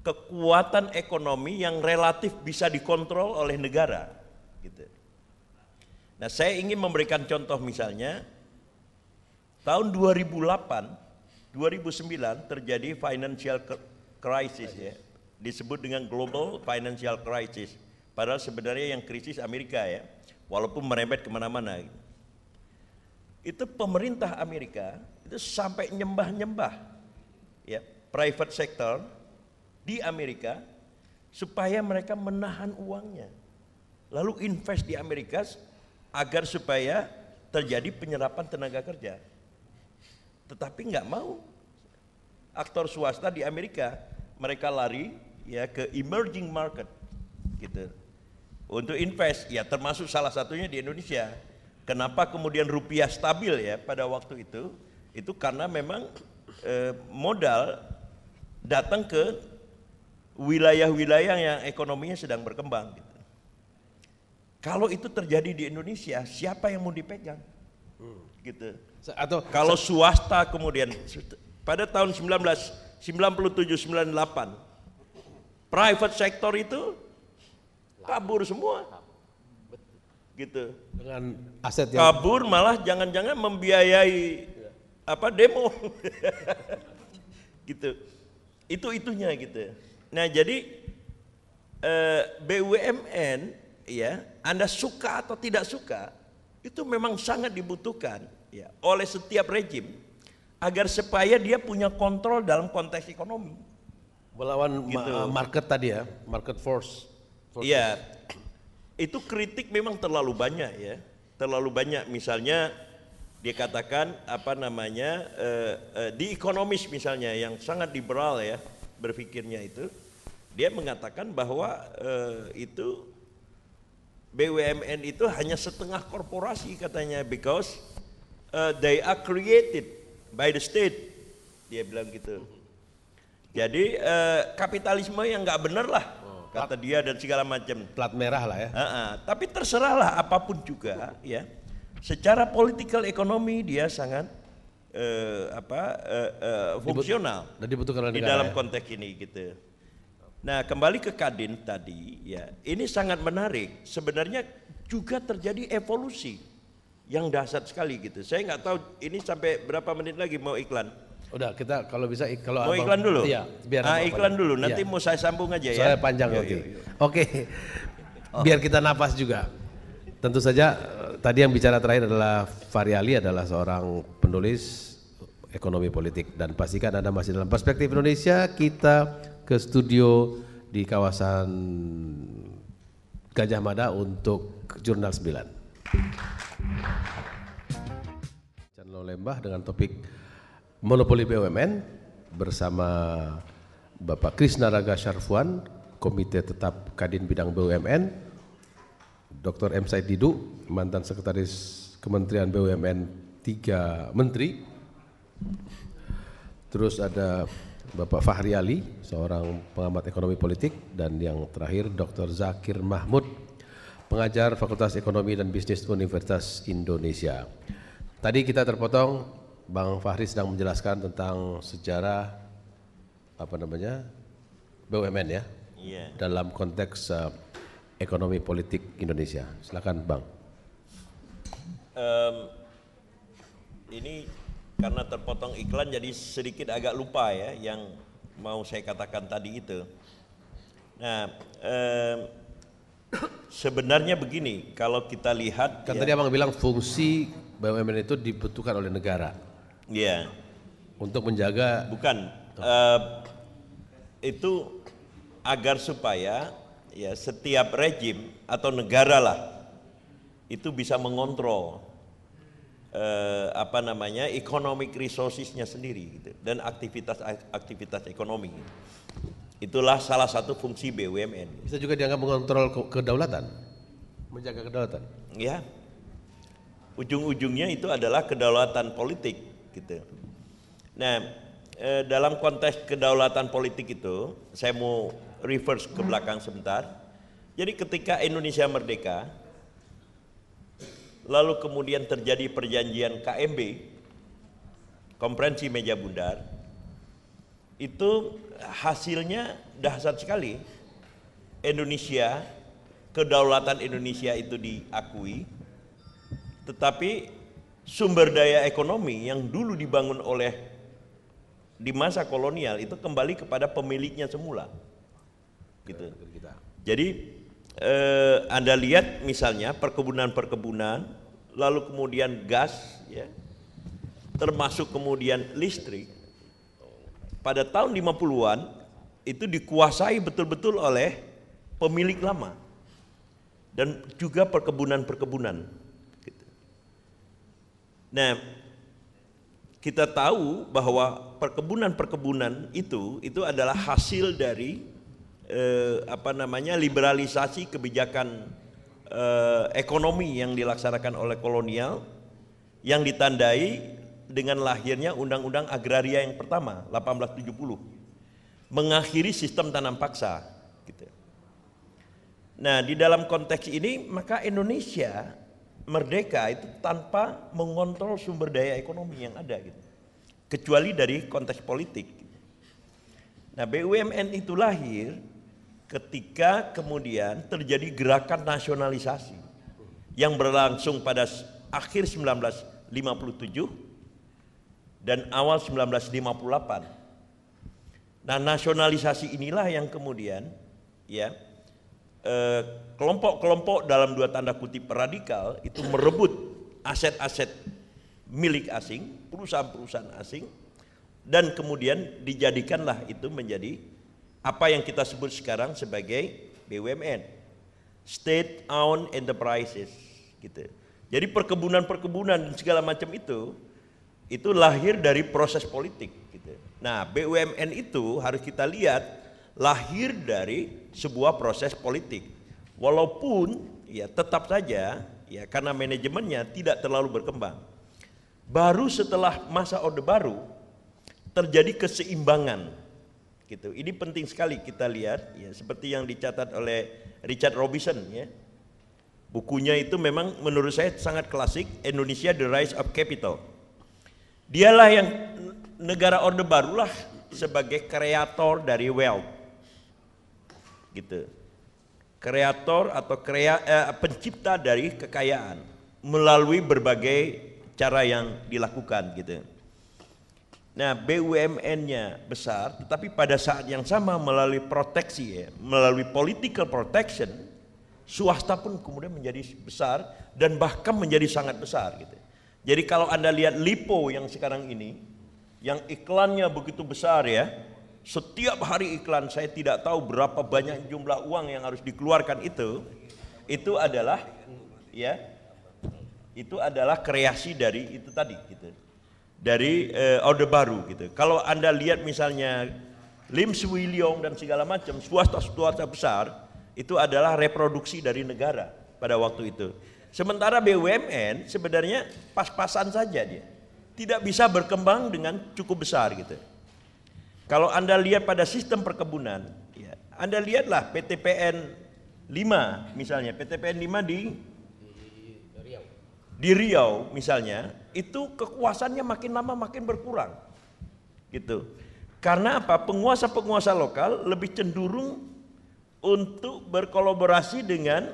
kekuatan ekonomi yang relatif bisa dikontrol oleh negara gitu. Nah, saya ingin memberikan contoh misalnya tahun 2008 2009 terjadi financial crisis ya. Disebut dengan global financial crisis. Padahal sebenarnya yang krisis Amerika ya. Walaupun merembet kemana-mana. Itu pemerintah Amerika itu sampai nyembah-nyembah ya private sector di Amerika supaya mereka menahan uangnya. Lalu invest di Amerika agar supaya terjadi penyerapan tenaga kerja tetapi nggak mau. Aktor swasta di Amerika mereka lari ya ke emerging market gitu untuk invest ya termasuk salah satunya di Indonesia. Kenapa kemudian rupiah stabil ya pada waktu itu? Itu karena memang eh, modal datang ke wilayah-wilayah yang ekonominya sedang berkembang. Gitu. Kalau itu terjadi di Indonesia, siapa yang mau dipegang? Hmm. Gitu. Atau kalau swasta kemudian pada tahun 1997 98 private sektor itu kabur semua. Gitu. Dengan aset yang kabur malah jangan-jangan membiayai apa demo. gitu. Itu itunya gitu. Nah, jadi eh, BUMN ya, Anda suka atau tidak suka, itu memang sangat dibutuhkan ya, oleh setiap rejim agar supaya dia punya kontrol dalam konteks ekonomi. Melawan gitu. ma eh, market tadi ya, market force. Iya. Itu kritik memang terlalu banyak ya. Terlalu banyak misalnya dia katakan apa namanya uh, uh, di ekonomis misalnya yang sangat liberal ya berpikirnya itu dia mengatakan bahwa uh, itu BUMN itu hanya setengah korporasi katanya because uh, they are created by the state. Dia bilang gitu. Jadi uh, kapitalisme yang nggak bener lah oh, kata plat, dia dan segala macam. Plat merah lah ya. Uh -uh. Tapi terserahlah apapun juga ya. Secara political ekonomi dia sangat uh, apa uh, uh, fungsional Dibut di dalam ya. konteks ini gitu. Nah kembali ke Kadin tadi ya ini sangat menarik. Sebenarnya juga terjadi evolusi yang dahsyat sekali gitu. Saya nggak tahu ini sampai berapa menit lagi mau iklan. Udah kita kalau bisa kalau mau iklan dulu. Iya, biar nah, iklan dulu. Nanti iya. mau saya sambung aja ya. Soalnya ya. Saya panjang nanti. Oke. Oh. Biar kita napas juga. Tentu saja eh, tadi yang bicara terakhir adalah Ali adalah seorang penulis ekonomi politik dan pastikan Anda masih dalam perspektif Indonesia kita ke studio di kawasan Gajah Mada untuk Jurnal 9. Channel Lembah dengan topik monopoli BUMN bersama Bapak Krisna Raga Syarfuan, Komite Tetap Kadin Bidang BUMN, Dr. M. Said Didu, mantan Sekretaris Kementerian BUMN tiga Menteri, terus ada Bapak Fahri Ali, seorang pengamat ekonomi politik, dan yang terakhir Dr. Zakir Mahmud, pengajar Fakultas Ekonomi dan Bisnis Universitas Indonesia. Tadi kita terpotong, Bang Fahri sedang menjelaskan tentang sejarah apa namanya BUMN ya, yeah. dalam konteks uh, ekonomi politik Indonesia. Silakan, Bang. Um, ini karena terpotong iklan jadi sedikit agak lupa ya yang mau saya katakan tadi itu. Nah, um, Sebenarnya begini, kalau kita lihat kan ya, tadi Abang bilang fungsi BUMN itu dibutuhkan oleh negara. Iya. Untuk menjaga bukan uh, itu agar supaya ya setiap rejim atau negara lah itu bisa mengontrol eh, apa namanya economic resourcesnya sendiri gitu dan aktivitas aktivitas ekonomi. Gitu. Itulah salah satu fungsi BUMN. Bisa juga dianggap mengontrol ke kedaulatan, menjaga kedaulatan. Ya, ujung-ujungnya itu adalah kedaulatan politik, gitu. Nah, eh, dalam konteks kedaulatan politik itu, saya mau reverse ke belakang sebentar. Jadi ketika Indonesia merdeka, lalu kemudian terjadi perjanjian KMB, Komprensi Meja Bundar, itu hasilnya dahsyat sekali. Indonesia, kedaulatan Indonesia itu diakui, tetapi sumber daya ekonomi yang dulu dibangun oleh di masa kolonial itu kembali kepada pemiliknya semula. Gitu. Jadi eh, Anda lihat misalnya perkebunan-perkebunan, lalu kemudian gas, ya, termasuk kemudian listrik, pada tahun 50-an itu dikuasai betul-betul oleh pemilik lama dan juga perkebunan-perkebunan. Gitu. Nah, kita tahu bahwa perkebunan-perkebunan itu itu adalah hasil dari eh, apa namanya liberalisasi kebijakan eh, ekonomi yang dilaksanakan oleh kolonial yang ditandai dengan lahirnya Undang-Undang Agraria yang pertama 1870 mengakhiri sistem tanam paksa gitu. Nah, di dalam konteks ini maka Indonesia merdeka itu tanpa mengontrol sumber daya ekonomi yang ada gitu. Kecuali dari konteks politik. Gitu. Nah, BUMN itu lahir ketika kemudian terjadi gerakan nasionalisasi yang berlangsung pada akhir 1957 dan awal 1958. Nah, nasionalisasi inilah yang kemudian ya eh, kelompok-kelompok eh, dalam dua tanda kutip radikal itu merebut aset-aset milik asing, perusahaan-perusahaan asing dan kemudian dijadikanlah itu menjadi apa yang kita sebut sekarang sebagai BUMN. State owned enterprises gitu. Jadi perkebunan-perkebunan segala macam itu itu lahir dari proses politik. Gitu. Nah, BUMN itu harus kita lihat lahir dari sebuah proses politik. Walaupun ya tetap saja ya karena manajemennya tidak terlalu berkembang. Baru setelah masa Orde Baru terjadi keseimbangan. Gitu. Ini penting sekali kita lihat ya seperti yang dicatat oleh Richard Robinson ya. Bukunya itu memang menurut saya sangat klasik Indonesia the Rise of Capital Dialah yang negara Orde Barulah sebagai kreator dari wealth. Gitu. Kreator atau krea, eh, pencipta dari kekayaan melalui berbagai cara yang dilakukan gitu. Nah, BUMN-nya besar, tetapi pada saat yang sama melalui proteksi ya, melalui political protection, swasta pun kemudian menjadi besar dan bahkan menjadi sangat besar gitu. Jadi kalau Anda lihat Lipo yang sekarang ini, yang iklannya begitu besar ya, setiap hari iklan saya tidak tahu berapa banyak jumlah uang yang harus dikeluarkan itu, itu adalah ya, itu adalah kreasi dari itu tadi gitu. Dari eh, orde baru gitu. Kalau Anda lihat misalnya Lim Swee dan segala macam swasta-swasta besar itu adalah reproduksi dari negara pada waktu itu. Sementara BUMN sebenarnya pas-pasan saja dia. Tidak bisa berkembang dengan cukup besar gitu. Kalau Anda lihat pada sistem perkebunan, ya, Anda lihatlah PTPN 5 misalnya, PTPN 5 di di Riau. Di Riau misalnya, itu kekuasannya makin lama makin berkurang. Gitu. Karena apa? Penguasa-penguasa lokal lebih cenderung untuk berkolaborasi dengan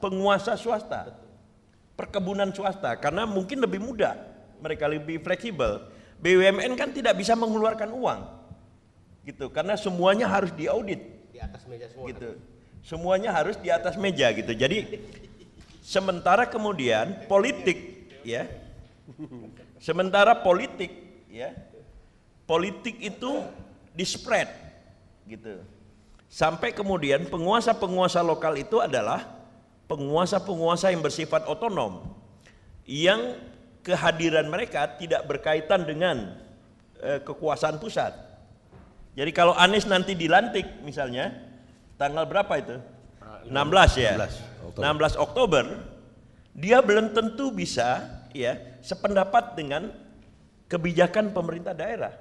penguasa swasta perkebunan swasta karena mungkin lebih mudah, mereka lebih fleksibel. BUMN kan tidak bisa mengeluarkan uang. Gitu, karena semuanya harus diaudit. Di atas meja semua. Gitu. Kan? Semuanya harus di atas meja gitu. Jadi sementara kemudian politik ya. Sementara politik ya. Politik itu di spread gitu. Sampai kemudian penguasa-penguasa lokal itu adalah penguasa-penguasa yang bersifat otonom yang kehadiran mereka tidak berkaitan dengan eh, kekuasaan pusat. Jadi kalau Anies nanti dilantik misalnya tanggal berapa itu? 16 ya. 16 Oktober. 16 Oktober dia belum tentu bisa ya sependapat dengan kebijakan pemerintah daerah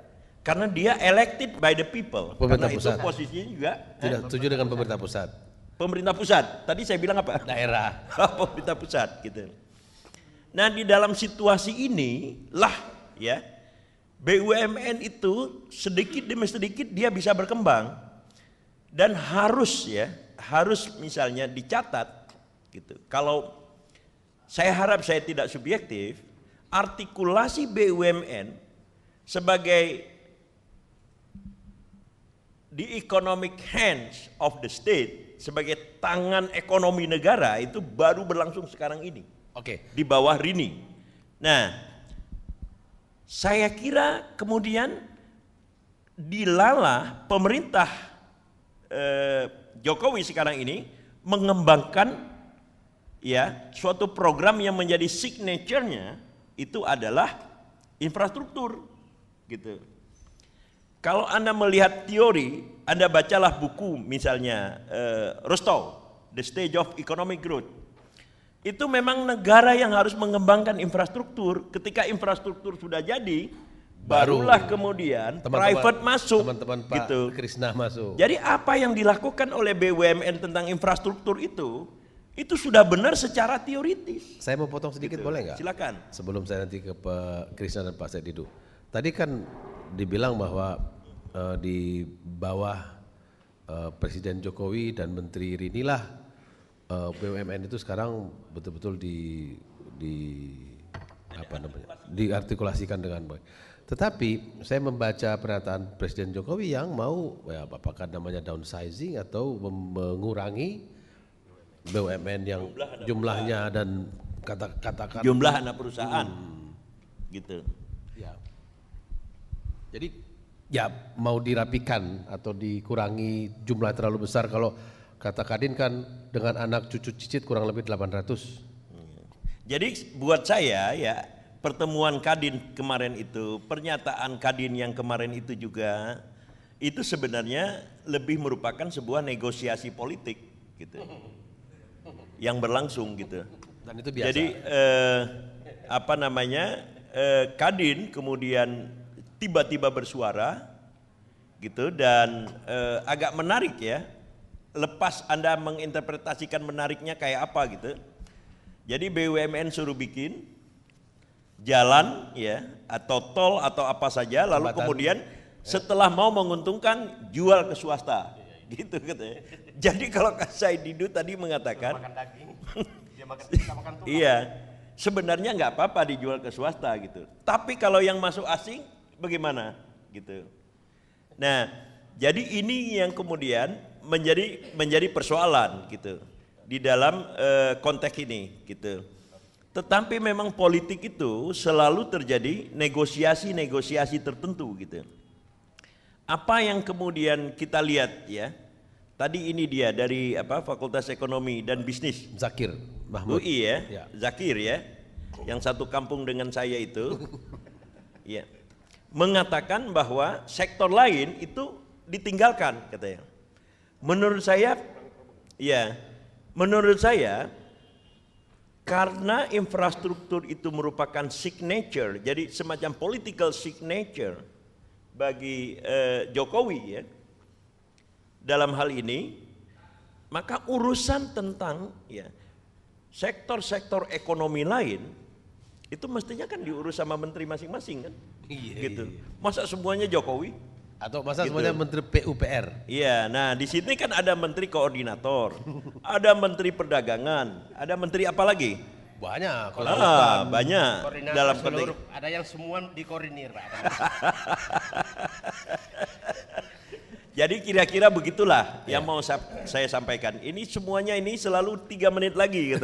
karena dia elected by the people. Pemerintah karena pusat. itu posisinya juga tidak eh, setuju dengan pemerintah pusat pemerintah pusat. Tadi saya bilang apa? Daerah. Oh, pemerintah pusat gitu. Nah, di dalam situasi ini lah ya BUMN itu sedikit demi sedikit dia bisa berkembang dan harus ya harus misalnya dicatat gitu. Kalau saya harap saya tidak subjektif, artikulasi BUMN sebagai the economic hands of the state sebagai tangan ekonomi negara itu baru berlangsung sekarang ini. Oke. Okay. Di bawah Rini. Nah, saya kira kemudian dilalah pemerintah eh, Jokowi sekarang ini mengembangkan ya suatu program yang menjadi signaturenya itu adalah infrastruktur gitu. Kalau Anda melihat teori, Anda bacalah buku misalnya uh, eh, Rostow, The Stage of Economic Growth. Itu memang negara yang harus mengembangkan infrastruktur. Ketika infrastruktur sudah jadi, Baru. barulah kemudian teman -teman, private masuk teman-teman Pak gitu. Krisna masuk. Jadi apa yang dilakukan oleh BUMN tentang infrastruktur itu itu sudah benar secara teoritis. Saya mau potong sedikit gitu. boleh nggak? Silakan. Sebelum saya nanti ke Pak Krisna dan Pak Sedidu. Tadi kan dibilang bahwa uh, di bawah uh, Presiden Jokowi dan Menteri Rinilah uh, eh, BUMN itu sekarang betul-betul di di apa namanya diartikulasikan dengan baik. Tetapi saya membaca pernyataan Presiden Jokowi yang mau ya, apakah namanya downsizing atau mengurangi BUMN yang jumlah jumlahnya dan kata katakan jumlah anak perusahaan hmm. gitu. Jadi ya mau dirapikan atau dikurangi jumlah terlalu besar kalau kata Kadin kan dengan anak cucu cicit kurang lebih 800. Jadi buat saya ya pertemuan Kadin kemarin itu, pernyataan Kadin yang kemarin itu juga itu sebenarnya lebih merupakan sebuah negosiasi politik gitu. Yang berlangsung gitu. Dan itu biasa. Jadi eh, apa namanya? Eh, Kadin kemudian tiba-tiba bersuara gitu dan eh, agak menarik ya. Lepas Anda menginterpretasikan menariknya kayak apa gitu. Jadi BUMN suruh bikin jalan ya atau tol atau apa saja lalu kemudian ya. setelah mau menguntungkan jual ke swasta gitu, gitu ya. Jadi kalau saya Saididu tadi mengatakan Iya. Sebenarnya nggak apa-apa dijual ke swasta gitu. Tapi kalau yang masuk asing bagaimana gitu. Nah, jadi ini yang kemudian menjadi menjadi persoalan gitu di dalam uh, konteks ini gitu. Tetapi memang politik itu selalu terjadi negosiasi-negosiasi tertentu gitu. Apa yang kemudian kita lihat ya? Tadi ini dia dari apa Fakultas Ekonomi dan Bisnis. Zakir Mahmud. UI ya, ya. Zakir ya. Yang satu kampung dengan saya itu. Iya mengatakan bahwa sektor lain itu ditinggalkan katanya. Menurut saya ya, menurut saya karena infrastruktur itu merupakan signature, jadi semacam political signature bagi eh, Jokowi ya. Dalam hal ini maka urusan tentang ya sektor-sektor ekonomi lain itu mestinya kan diurus sama menteri masing-masing kan? Iya, gitu. Iya. iya. Masa semuanya Jokowi? Atau masa gitu. semuanya menteri PUPR? Iya, nah di sini kan ada menteri koordinator, ada menteri perdagangan, ada menteri apa lagi? Banyak. Kalau ah, banyak. dalam seluruh, ada yang semua dikoordinir, Pak. Jadi kira-kira begitulah ya. yang mau saya sampaikan. Ini semuanya ini selalu tiga menit lagi gitu.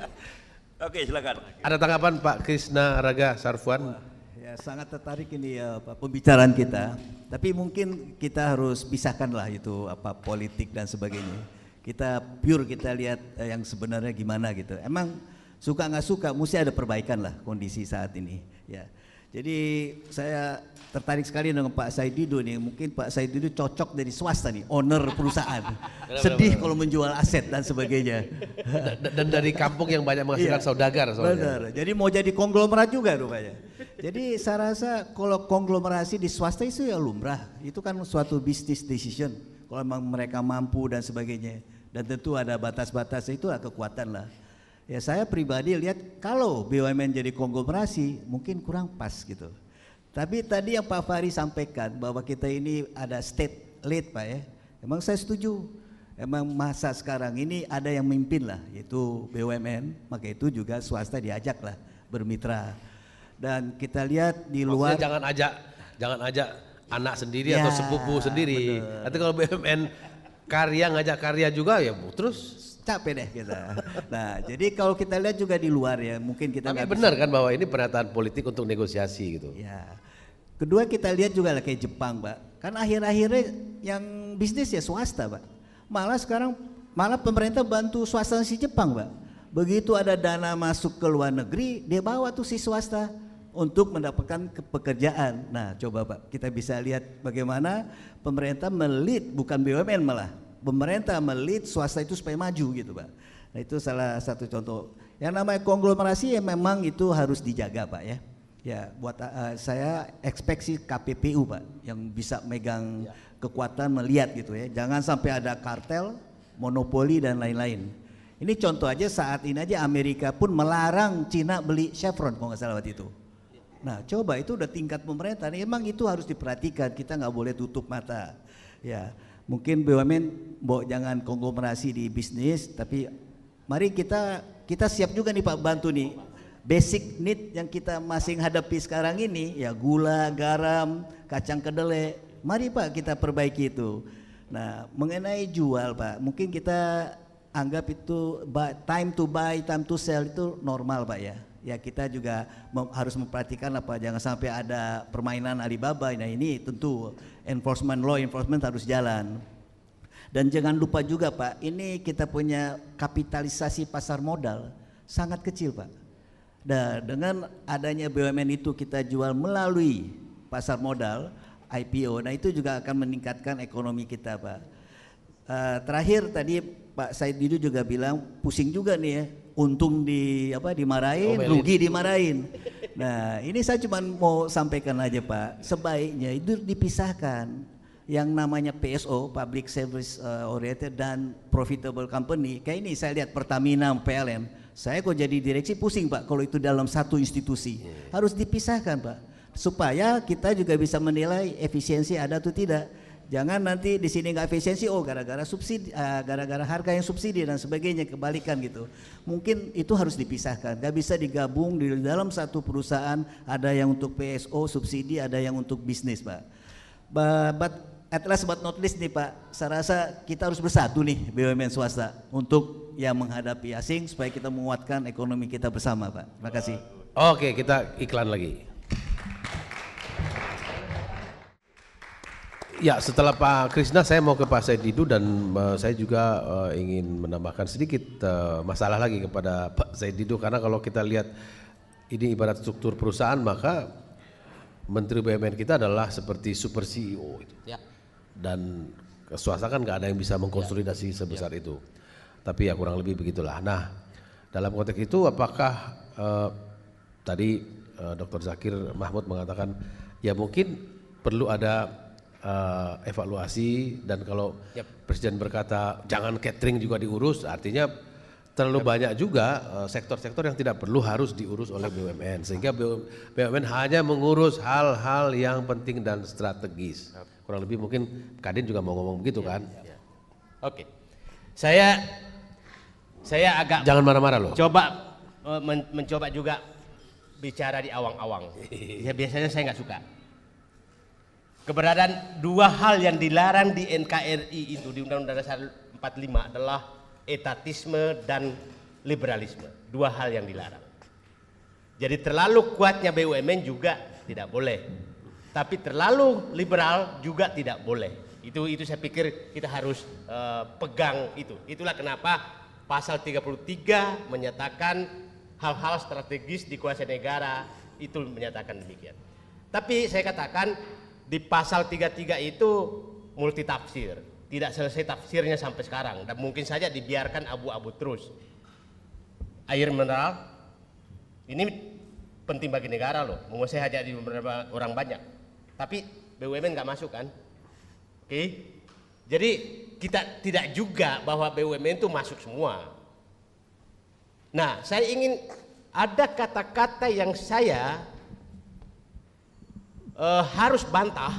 Oke, silakan. Ada tanggapan Pak Krisna Raga Sarfuan? Ya, sangat tertarik ini ya Pak pembicaraan kita. Tapi mungkin kita harus pisahkanlah itu apa politik dan sebagainya. Kita pure kita lihat eh, yang sebenarnya gimana gitu. Emang suka nggak suka mesti ada perbaikan lah kondisi saat ini ya jadi saya tertarik sekali dengan Pak Said Didu nih. Mungkin Pak Said Didu cocok dari swasta nih, owner perusahaan. Sedih kalau menjual aset dan sebagainya. dan, dan dari kampung yang banyak menghasilkan iya. saudagar soalnya. Benar. Jadi mau jadi konglomerat juga rupanya. Jadi saya rasa kalau konglomerasi di swasta itu ya lumrah. Itu kan suatu bisnis decision. Kalau memang mereka mampu dan sebagainya. Dan tentu ada batas-batas itu kekuatan lah. Ya saya pribadi lihat kalau BUMN jadi konglomerasi mungkin kurang pas gitu. Tapi tadi yang Pak Fahri sampaikan bahwa kita ini ada state lead Pak ya. Emang saya setuju. Emang masa sekarang ini ada yang memimpin lah, yaitu BUMN. Maka itu juga swasta diajak lah bermitra. Dan kita lihat di luar. Maksudnya jangan ajak, jangan ajak anak sendiri ya, atau sepupu sendiri. Bener. Nanti kalau BUMN karya ngajak karya juga ya terus capek deh kita. Nah, jadi kalau kita lihat juga di luar ya, mungkin kita nggak benar kan bahwa ini pernyataan politik untuk negosiasi gitu. Ya. Kedua kita lihat juga lah kayak Jepang, Pak. Kan akhir-akhirnya yang bisnis ya swasta, Pak. Malah sekarang malah pemerintah bantu swasta si Jepang, Pak. Begitu ada dana masuk ke luar negeri, dia bawa tuh si swasta untuk mendapatkan pekerjaan. Nah, coba Pak, kita bisa lihat bagaimana pemerintah melit bukan BUMN malah pemerintah melit swasta itu supaya maju gitu Pak. Nah, itu salah satu contoh. Yang namanya konglomerasi ya memang itu harus dijaga Pak ya. Ya, buat uh, saya ekspeksi KPPU Pak yang bisa megang ya. kekuatan melihat gitu ya. Jangan sampai ada kartel, monopoli dan lain-lain. Ini contoh aja saat ini aja Amerika pun melarang Cina beli Chevron kalau nggak salah waktu itu. Nah coba itu udah tingkat pemerintah, emang itu harus diperhatikan, kita nggak boleh tutup mata. Ya, mungkin BUMN mbok jangan konglomerasi di bisnis tapi mari kita kita siap juga nih Pak bantu nih basic need yang kita masing hadapi sekarang ini ya gula, garam, kacang kedelai. Mari Pak kita perbaiki itu. Nah, mengenai jual Pak, mungkin kita anggap itu time to buy, time to sell itu normal Pak ya ya kita juga harus memperhatikan apa jangan sampai ada permainan Alibaba. Nah ini tentu enforcement law enforcement harus jalan. Dan jangan lupa juga Pak, ini kita punya kapitalisasi pasar modal sangat kecil Pak. dan dengan adanya BUMN itu kita jual melalui pasar modal IPO, nah itu juga akan meningkatkan ekonomi kita Pak. Eh, terakhir tadi Pak Said Didu juga bilang pusing juga nih ya untung di apa dimarahin, rugi dimarahin. Nah, ini saya cuma mau sampaikan aja Pak, sebaiknya itu dipisahkan yang namanya PSO (Public Service uh, Oriented) dan profitable company. Kayak ini saya lihat Pertamina, PLN. Saya kok jadi direksi pusing Pak kalau itu dalam satu institusi. Iya. Harus dipisahkan Pak supaya kita juga bisa menilai efisiensi ada atau tidak. Jangan nanti di sini nggak efisiensi, oh gara-gara subsidi, eh, gara-gara harga yang subsidi dan sebagainya kebalikan gitu. Mungkin itu harus dipisahkan. Gak bisa digabung di dalam satu perusahaan ada yang untuk PSO subsidi, ada yang untuk bisnis, pak. But at least but not least nih pak, saya rasa kita harus bersatu nih BUMN swasta untuk yang menghadapi asing supaya kita menguatkan ekonomi kita bersama, pak. Terima kasih. Oke, kita iklan lagi. Ya, setelah Pak Krisna saya mau ke Pak Said Didu dan uh, saya juga uh, ingin menambahkan sedikit uh, masalah lagi kepada Pak Said Didu karena kalau kita lihat ini ibarat struktur perusahaan maka Menteri BUMN kita adalah seperti super CEO itu. Ya. Dan swasta kan nggak ada yang bisa mengkonsolidasi ya. sebesar ya. itu. Tapi ya kurang lebih begitulah. Nah, dalam konteks itu apakah uh, tadi uh, Dr. Zakir Mahmud mengatakan ya mungkin perlu ada uh, evaluasi dan kalau yep. presiden berkata jangan catering juga diurus artinya terlalu yep. banyak juga eh, sektor-sektor uh, yang tidak perlu harus diurus oleh BUMN sehingga BUMN hanya mengurus hal-hal yang penting dan strategis kurang lebih mungkin Kadin juga mau ngomong begitu yep. Iya, kan yep. Iya. oke okay. saya saya agak jangan marah-marah loh coba eh, men mencoba juga bicara di awang-awang ya biasanya saya nggak suka keberadaan dua hal yang dilarang di NKRI itu di Undang-Undang Dasar 45 adalah etatisme dan liberalisme. Dua hal yang dilarang. Jadi terlalu kuatnya BUMN juga tidak boleh. Tapi terlalu liberal juga tidak boleh. Itu itu saya pikir kita harus uh, pegang itu. Itulah kenapa pasal 33 menyatakan hal-hal strategis di kuasa negara itu menyatakan demikian. Tapi saya katakan di pasal 33 itu multi tafsir, tidak selesai tafsirnya sampai sekarang dan mungkin saja dibiarkan abu-abu terus air mineral ini penting bagi negara loh menguasai hajat di beberapa orang banyak tapi BUMN nggak masuk kan oke jadi kita tidak juga bahwa BUMN itu masuk semua nah saya ingin ada kata-kata yang saya uh, harus bantah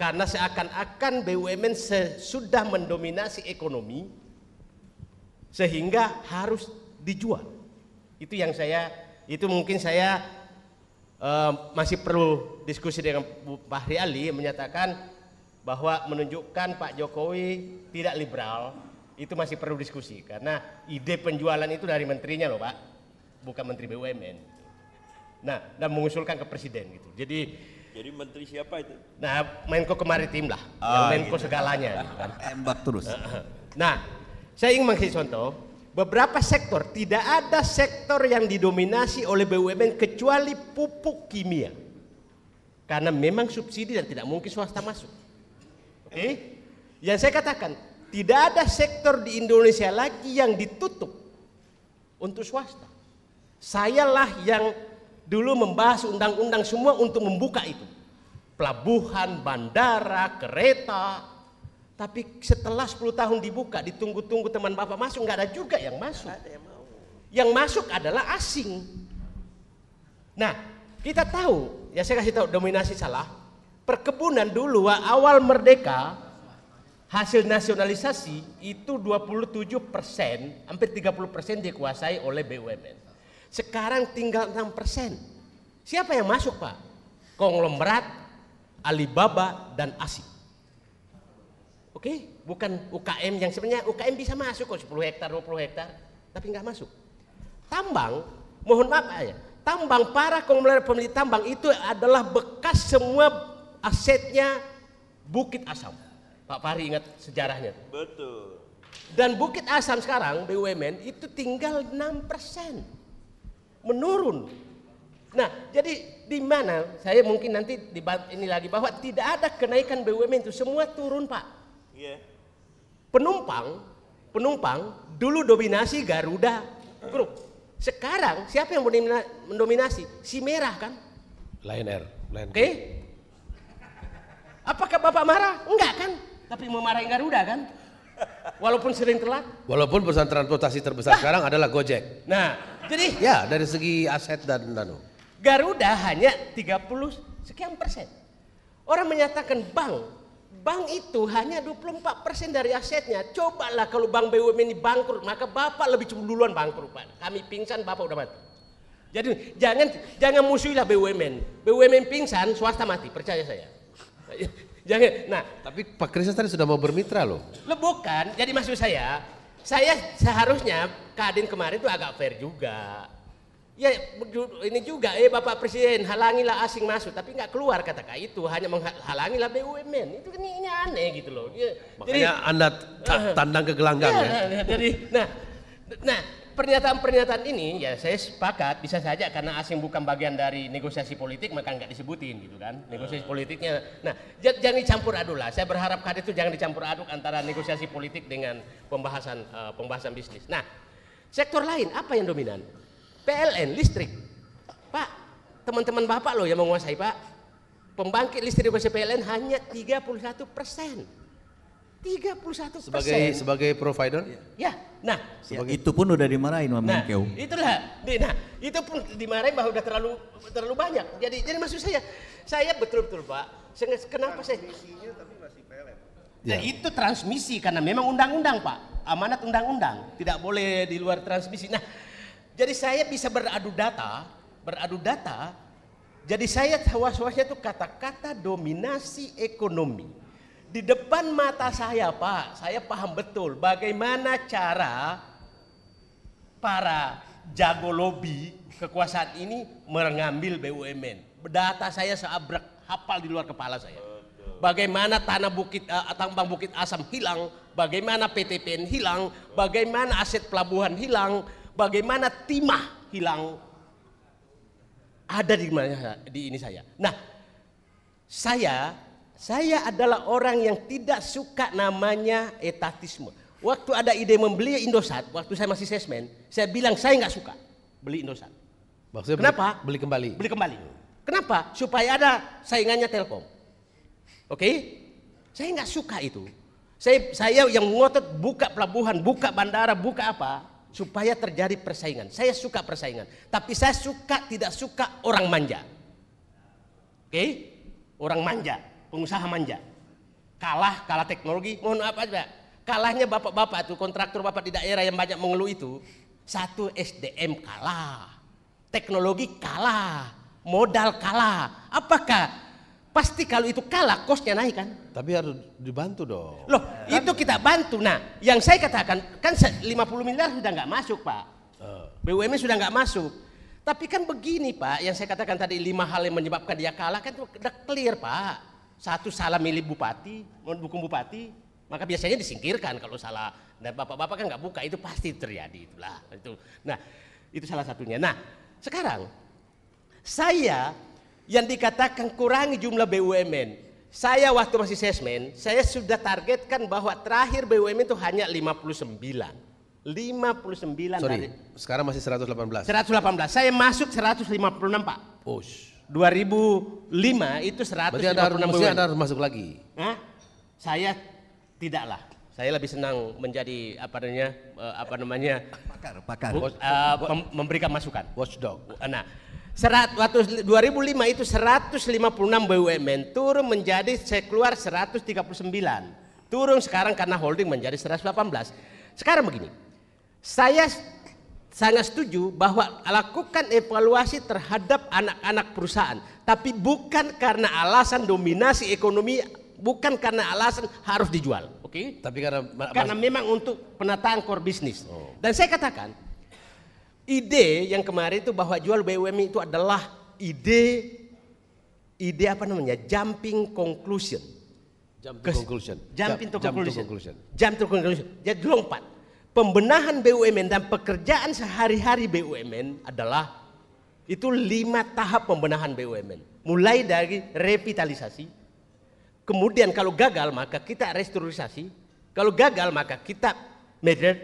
karena seakan-akan BUMN sudah mendominasi ekonomi sehingga harus dijual. Itu yang saya itu mungkin saya uh, masih perlu diskusi dengan Pak Fahri Ali menyatakan bahwa menunjukkan Pak Jokowi tidak liberal itu masih perlu diskusi karena ide penjualan itu dari menterinya loh Pak, bukan menteri BUMN. Nah, dan mengusulkan ke presiden gitu. Jadi jadi menteri siapa itu? Nah, Menko Kemaritim lah. Oh, yang Menko gitu. segalanya kan. Embak terus. Nah, saya ingin mengisi contoh, beberapa sektor tidak ada sektor yang didominasi oleh BUMN kecuali pupuk kimia. Karena memang subsidi dan tidak mungkin swasta masuk. Oke? Okay? Yang saya katakan, tidak ada sektor di Indonesia lagi yang ditutup untuk swasta. Sayalah yang dulu membahas undang-undang semua untuk membuka itu. Pelabuhan, bandara, kereta. Tapi setelah 10 tahun dibuka, ditunggu-tunggu teman Bapak masuk, nggak ada juga yang masuk. yang, yang masuk adalah asing. Nah, kita tahu, ya saya kasih tahu dominasi salah. Perkebunan dulu awal merdeka hasil nasionalisasi itu 27 persen, hampir 30 persen dikuasai oleh BUMN. Sekarang tinggal 6 persen. Siapa yang masuk Pak? Konglomerat, Alibaba, dan ASI. Oke, bukan UKM yang sebenarnya UKM bisa masuk kok 10 hektar, 20 hektar, tapi nggak masuk. Tambang, mohon maaf ya, Tambang para konglomerat pemilik tambang itu adalah bekas semua asetnya Bukit Asam. Pak Fahri ingat sejarahnya. Betul. Dan Bukit Asam sekarang BUMN itu tinggal 6 persen menurun. Nah, jadi di mana saya mungkin nanti di ini lagi bahwa tidak ada kenaikan BUMN itu semua turun pak. Iya. Penumpang, penumpang dulu dominasi Garuda Group. Sekarang siapa yang mendominasi? Si merah kan? Lion Air. Oke. Okay. Apakah Bapak marah? Enggak kan? Tapi memarahi Garuda kan? Walaupun sering telat. Walaupun perusahaan transportasi terbesar nah. sekarang adalah Gojek. Nah, jadi ya dari segi aset dan danu. Garuda hanya 30 sekian persen. Orang menyatakan bank, bank itu hanya 24 persen dari asetnya. Cobalah kalau bank BUMN ini bangkrut, maka bapak lebih duluan bangkrut pak. Kami pingsan, bapak udah mati. Jadi jangan jangan musuhilah BUMN. BUMN pingsan, swasta mati, percaya saya. Jangan. Nah, tapi Pak Krisna tadi sudah mau bermitra loh. Lo bukan. Jadi maksud saya, saya seharusnya Kadin kemarin itu agak fair juga. Ya ini juga, eh Bapak Presiden halangilah asing masuk, tapi nggak keluar kata kak itu, hanya menghalangilah BUMN. Itu kan ini aneh gitu loh. Ya, Makanya jadi, Anda tandang ke gelanggang iya, ya. ya. Jadi, nah, nah pernyataan-pernyataan ini ya saya sepakat bisa saja karena asing bukan bagian dari negosiasi politik maka nggak disebutin gitu kan negosiasi ah. politiknya nah jangan dicampur aduk lah saya berharap kader itu jangan dicampur aduk antara negosiasi politik dengan pembahasan uh, pembahasan bisnis nah sektor lain apa yang dominan PLN listrik Pak teman-teman bapak loh yang menguasai Pak pembangkit listrik di PLN hanya 31 persen 31 puluh persen. sebagai sebagai provider ya nah itu pun udah dimarahin sama nah, itulah nah itu pun dimarahin bahwa udah terlalu terlalu banyak jadi jadi maksud saya saya betul-betul pak saya, kenapa saya tapi masih pelet nah, ya. nah, itu transmisi karena memang undang-undang pak amanat undang-undang tidak boleh di luar transmisi nah jadi saya bisa beradu data beradu data jadi saya was-wasnya itu kata-kata dominasi ekonomi di depan mata saya, Pak, saya paham betul bagaimana cara para jago lobby kekuasaan ini mengambil BUMN. Data saya seabrek hafal di luar kepala saya. Bagaimana tanah bukit uh, tambang bukit asam hilang, bagaimana PTPN hilang, bagaimana aset pelabuhan hilang, bagaimana timah hilang. Ada di mana di ini saya. Nah, saya saya adalah orang yang tidak suka namanya etatisme. Waktu ada ide membeli Indosat, waktu saya masih sesmen, saya bilang saya nggak suka beli Indosat. Maksudnya Kenapa? Beli, beli kembali. Beli kembali. Kenapa? Supaya ada saingannya Telkom. Oke? Okay? Saya nggak suka itu. Saya, saya yang ngotot buka pelabuhan, buka bandara, buka apa supaya terjadi persaingan. Saya suka persaingan, tapi saya suka tidak suka orang manja. Oke? Okay? Orang manja pengusaha manja. Kalah, kalah teknologi, mohon maaf aja. Kalahnya bapak-bapak tuh, kontraktor bapak di daerah yang banyak mengeluh itu, satu SDM kalah, teknologi kalah, modal kalah. Apakah pasti kalau itu kalah kosnya naik kan tapi harus dibantu dong loh kan? itu kita bantu nah yang saya katakan kan 50 miliar sudah nggak masuk pak oh. BUMN sudah nggak masuk tapi kan begini pak yang saya katakan tadi lima hal yang menyebabkan dia kalah kan itu clear pak satu salah milih bupati, mendukung bupati, maka biasanya disingkirkan kalau salah. Dan nah, bapak-bapak kan nggak buka, itu pasti terjadi itulah. Itu. Nah, itu salah satunya. Nah, sekarang saya yang dikatakan kurangi jumlah BUMN, saya waktu masih sesmen, saya sudah targetkan bahwa terakhir BUMN itu hanya 59. 59 Sorry, dari, sekarang masih 118. 118. Saya masuk 156, Pak. Oh, 2005 itu 156 Berarti ada harus, masuk lagi. Hah? Saya tidaklah. Saya lebih senang menjadi apa namanya eh, apa namanya pakar pakar uh, eh, mem memberikan masukan. Watchdog. Nah, serat, waktu 2005 itu 156 BUMN turun menjadi keluar 139. Turun sekarang karena holding menjadi 118. Sekarang begini. Saya sangat setuju bahwa lakukan evaluasi terhadap anak-anak perusahaan, tapi bukan karena alasan dominasi ekonomi, bukan karena alasan harus dijual. Oke. Okay? Tapi karena karena memang untuk penataan core bisnis. Oh. Dan saya katakan ide yang kemarin itu bahwa jual BUMN itu adalah ide ide apa namanya? jumping conclusion. Jumping conclusion. Jumping conclusion. Jumping conclusion. conclusion. Jadi lompat pembenahan BUMN dan pekerjaan sehari-hari BUMN adalah itu lima tahap pembenahan BUMN. Mulai dari revitalisasi, kemudian kalau gagal maka kita restrukturisasi, kalau gagal maka kita merger,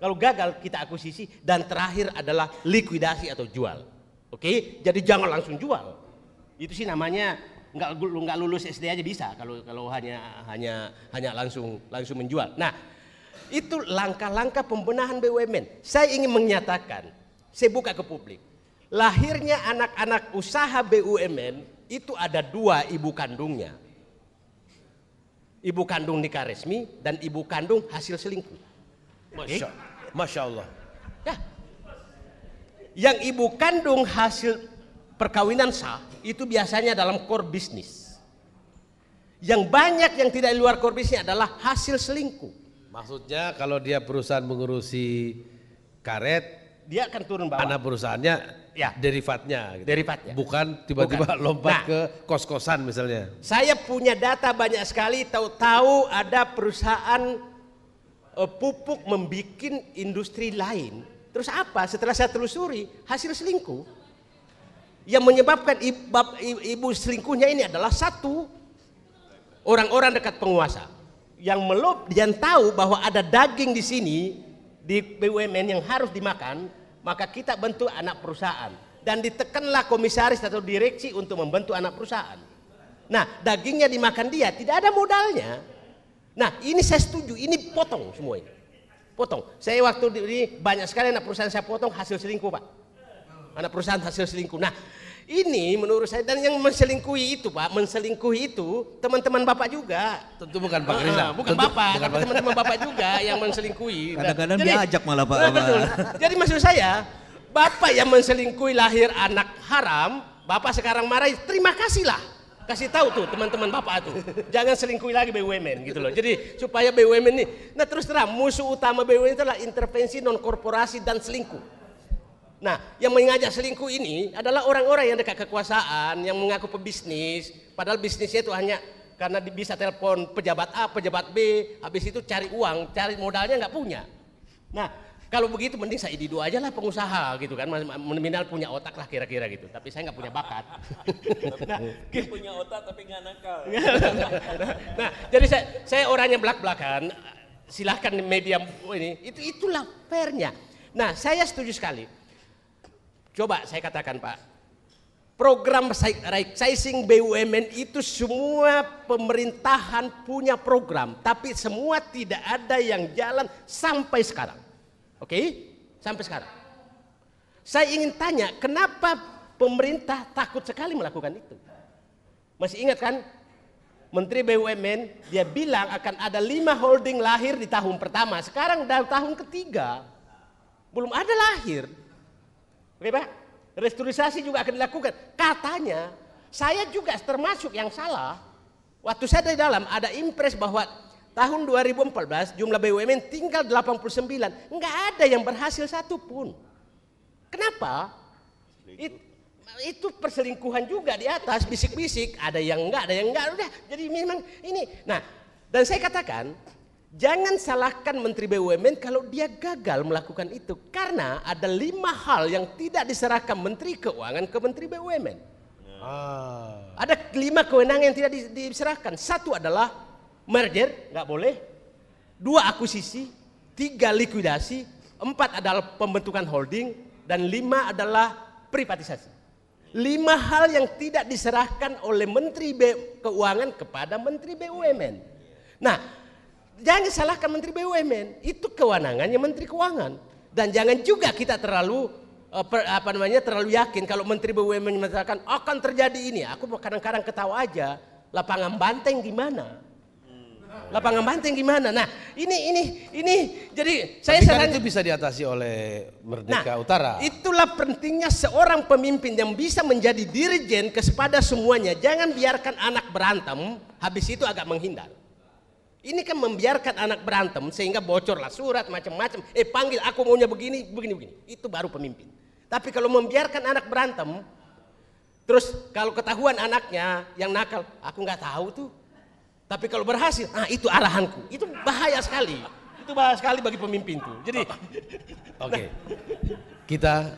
kalau gagal kita akuisisi, dan terakhir adalah likuidasi atau jual. Oke, jadi jangan langsung jual. Itu sih namanya nggak nggak lulus SD aja bisa kalau kalau hanya hanya hanya langsung langsung menjual. Nah, itu langkah-langkah pembenahan BUMN. Saya ingin menyatakan, saya buka ke publik. Lahirnya anak-anak usaha BUMN itu ada dua ibu kandungnya. Ibu kandung nikah resmi dan ibu kandung hasil selingkuh. Masya, Masya Allah. Ya. Yang ibu kandung hasil perkawinan sah itu biasanya dalam core bisnis. Yang banyak yang tidak di luar core adalah hasil selingkuh. Maksudnya kalau dia perusahaan mengurusi karet, dia akan turun bawah. Anak perusahaannya ya. derivatnya. Gitu. Derivatnya. Bukan tiba-tiba lompat nah, ke kos-kosan misalnya. Saya punya data banyak sekali, tahu-tahu ada perusahaan uh, pupuk membuat industri lain. Terus apa? Setelah saya telusuri, hasil selingkuh. Yang menyebabkan ibu, ibu selingkuhnya ini adalah satu, orang-orang dekat penguasa yang melob yang tahu bahwa ada daging di sini di BUMN yang harus dimakan, maka kita bentuk anak perusahaan dan ditekanlah komisaris atau direksi untuk membentuk anak perusahaan. Nah, dagingnya dimakan dia, tidak ada modalnya. Nah, ini saya setuju, ini potong semua ini. Potong. Saya waktu ini banyak sekali anak perusahaan saya potong hasil selingkuh, Pak. Anak perusahaan hasil selingkuh. Nah, ini menurut saya dan yang menselingkuhi itu Pak, menselingkuhi itu teman-teman Bapak juga. Tentu bukan Pak ah, Riza, Uh, ah, bukan Tentu, Bapak, bukan teman-teman Bapak juga yang menselingkuhi. Kadang-kadang dia ajak malah Pak. Betul. Jadi maksud saya, Bapak yang menselingkuhi lahir anak haram, Bapak sekarang marah, terima kasihlah kasih tahu tuh teman-teman bapak tuh jangan selingkuhi lagi BUMN gitu loh jadi supaya BUMN ini nah terus terang musuh utama BUMN adalah intervensi non korporasi dan selingkuh Nah, yang mengajak selingkuh ini adalah orang-orang yang dekat kekuasaan, yang mengaku pebisnis, padahal bisnisnya itu hanya karena bisa telepon pejabat A, pejabat B, habis itu cari uang, cari modalnya nggak punya. Nah, kalau begitu mending saya di dua aja lah pengusaha gitu kan, minimal punya otak lah kira-kira gitu. Tapi saya nggak punya bakat. nah, punya otak tapi nggak nakal. nah, jadi saya, saya orangnya belak-belakan. Silahkan media ini, itu itulah fairnya. Nah, saya setuju sekali Coba saya katakan Pak, program sizing BUMN itu semua pemerintahan punya program, tapi semua tidak ada yang jalan sampai sekarang. Oke, okay? sampai sekarang. Saya ingin tanya, kenapa pemerintah takut sekali melakukan itu? Masih ingat kan Menteri BUMN dia bilang akan ada lima holding lahir di tahun pertama. Sekarang dalam tahun ketiga belum ada lahir. Oke Pak? Restrukturisasi juga akan dilakukan. Katanya, saya juga termasuk yang salah. Waktu saya di dalam ada impres bahwa tahun 2014 jumlah BUMN tinggal 89. nggak ada yang berhasil satupun. Kenapa? It, itu perselingkuhan juga di atas bisik-bisik ada yang nggak ada yang nggak. udah jadi memang ini nah dan saya katakan Jangan salahkan Menteri BUMN kalau dia gagal melakukan itu. Karena ada lima hal yang tidak diserahkan Menteri Keuangan ke Menteri BUMN. Ah. Ada lima kewenangan yang tidak diserahkan. Satu adalah merger, nggak boleh. Dua akuisisi, tiga likuidasi, empat adalah pembentukan holding, dan lima adalah privatisasi. Lima hal yang tidak diserahkan oleh Menteri B, Keuangan kepada Menteri BUMN. Nah, Jangan salahkan Menteri BUMN, itu kewenangannya Menteri Keuangan. Dan jangan juga kita terlalu eh, apa namanya terlalu yakin kalau Menteri BUMN menyatakan akan terjadi ini. Aku kadang-kadang ketawa aja. Lapangan banteng di mana? Lapangan banteng gimana? Nah, ini ini ini jadi Tapi saya kan itu bisa diatasi oleh Merdeka nah, Utara. Itulah pentingnya seorang pemimpin yang bisa menjadi dirjen kepada semuanya. Jangan biarkan anak berantem, habis itu agak menghindar. Ini kan membiarkan anak berantem sehingga bocorlah surat macam-macam. Eh panggil aku maunya begini, begini, begini. Itu baru pemimpin. Tapi kalau membiarkan anak berantem, terus kalau ketahuan anaknya yang nakal, aku nggak tahu tuh. Tapi kalau berhasil, ah itu arahanku. Itu bahaya sekali. Itu bahaya sekali bagi pemimpin tuh. Jadi, oke, okay. kita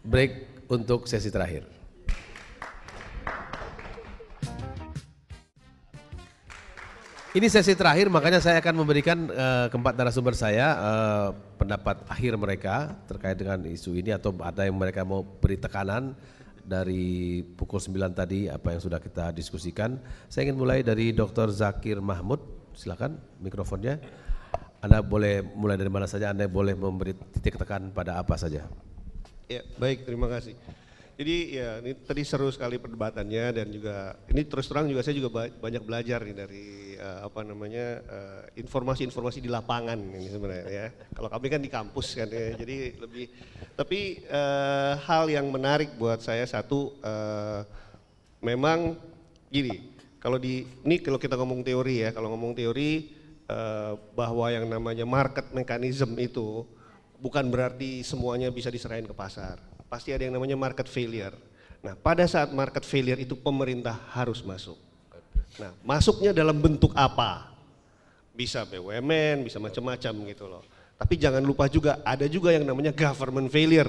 break untuk sesi terakhir. Ini sesi terakhir, makanya saya akan memberikan uh, keempat narasumber saya uh, pendapat akhir mereka terkait dengan isu ini atau ada yang mereka mau beri tekanan dari pukul 9 tadi apa yang sudah kita diskusikan. Saya ingin mulai dari Dr. Zakir Mahmud, silakan mikrofonnya. Anda boleh mulai dari mana saja, Anda boleh memberi titik tekan pada apa saja. Ya, baik, terima kasih. Jadi ya ini tadi seru sekali perdebatannya dan juga ini terus terang juga saya juga banyak belajar nih dari uh, apa namanya eh, informasi-informasi uh, di lapangan ini sebenarnya ya. Kalau kami kan di kampus kan ya, jadi lebih. Tapi uh, hal yang menarik buat saya satu uh, memang gini. Kalau di ini kalau kita ngomong teori ya, kalau ngomong teori uh, bahwa yang namanya market mechanism itu bukan berarti semuanya bisa diserahin ke pasar pasti ada yang namanya market failure. Nah, pada saat market failure itu pemerintah harus masuk. Nah, masuknya dalam bentuk apa? Bisa BUMN, bisa macam-macam gitu loh. Tapi jangan lupa juga ada juga yang namanya government failure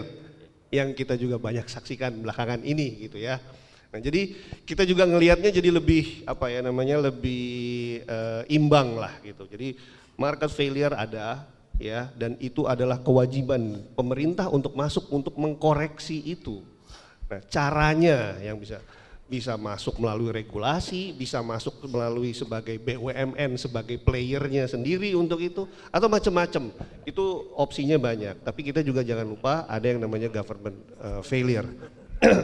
yang kita juga banyak saksikan belakangan ini gitu ya. Nah, jadi kita juga ngelihatnya jadi lebih apa ya namanya lebih uh, imbang lah gitu. Jadi market failure ada, ya dan itu adalah kewajiban pemerintah untuk masuk untuk mengkoreksi itu. Nah, caranya yang bisa bisa masuk melalui regulasi, bisa masuk melalui sebagai BUMN sebagai playernya sendiri untuk itu atau macam-macam. Itu opsinya banyak. Tapi kita juga jangan lupa ada yang namanya government uh, failure.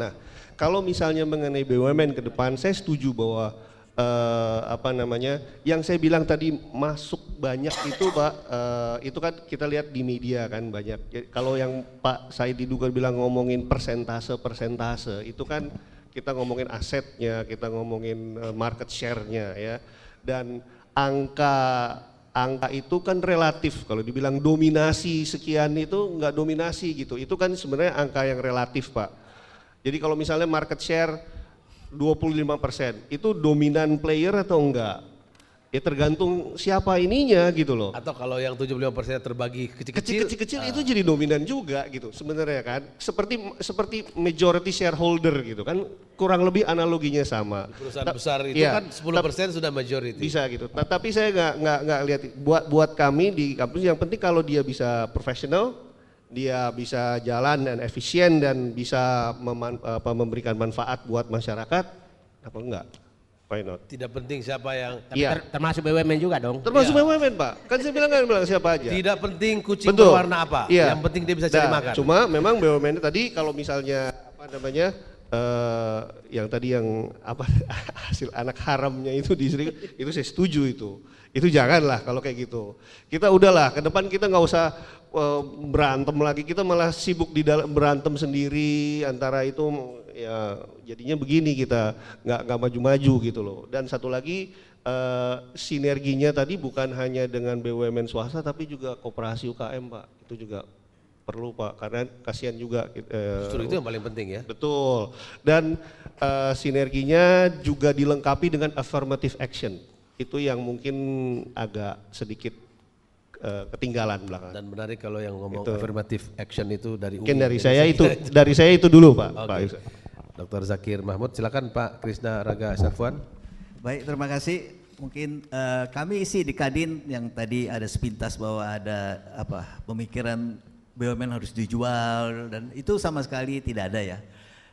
nah, kalau misalnya mengenai BUMN ke depan, saya setuju bahwa uh, apa namanya yang saya bilang tadi masuk banyak itu pak uh, itu kan kita lihat di media kan banyak ya, kalau yang pak saya diduga bilang ngomongin persentase persentase itu kan kita ngomongin asetnya kita ngomongin eh, market sharenya ya dan angka angka itu kan relatif kalau dibilang dominasi sekian itu nggak dominasi gitu itu kan sebenarnya angka yang relatif pak jadi kalau misalnya market share 25% itu dominan player atau enggak? Ya tergantung siapa ininya gitu loh. Atau kalau yang 75% terbagi kecil-kecil. Kecil-kecil uh. itu jadi dominan juga gitu sebenarnya kan. Seperti seperti majority shareholder gitu kan kurang lebih analoginya sama. perusahaan Ta besar itu ya, kan 10% sudah majority. Bisa gitu. Nah, tapi saya nggak nggak nggak lihat buat buat kami di kampus yang penting kalau dia bisa profesional dia bisa jalan dan efisien dan bisa meman, apa, memberikan manfaat buat masyarakat, apa enggak? Why not? Tidak penting siapa yang Tapi ya. ter termasuk BUMN juga dong. Termasuk ya. BUMN pak. Kan saya bilang kan bilang siapa aja. Tidak penting kucing Betul. berwarna apa. Ya. Yang penting dia bisa nah, cari makan. Cuma memang BUMN tadi kalau misalnya apa namanya uh, yang tadi yang apa hasil anak haramnya itu di sini itu saya setuju itu itu janganlah kalau kayak gitu kita udahlah ke depan kita nggak usah uh, berantem lagi kita malah sibuk di dalam berantem sendiri antara itu ya jadinya begini kita nggak nggak maju-maju gitu loh dan satu lagi uh, sinerginya tadi bukan hanya dengan BUMN swasta tapi juga kooperasi UKM pak itu juga perlu Pak karena kasihan juga eh, justru uh, itu yang paling penting ya betul dan uh, sinerginya juga dilengkapi dengan affirmative action itu yang mungkin agak sedikit eh, ketinggalan belakang dan menarik kalau yang ngomong itu. affirmative action itu dari mungkin dari saya itu dari saya itu dulu Pak okay. Pak Dr. Zakir Mahmud silakan Pak Krisna Raga Sarfuan baik terima kasih mungkin uh, kami isi di Kadin yang tadi ada sepintas bahwa ada apa pemikiran BUMN harus dijual dan itu sama sekali tidak ada ya.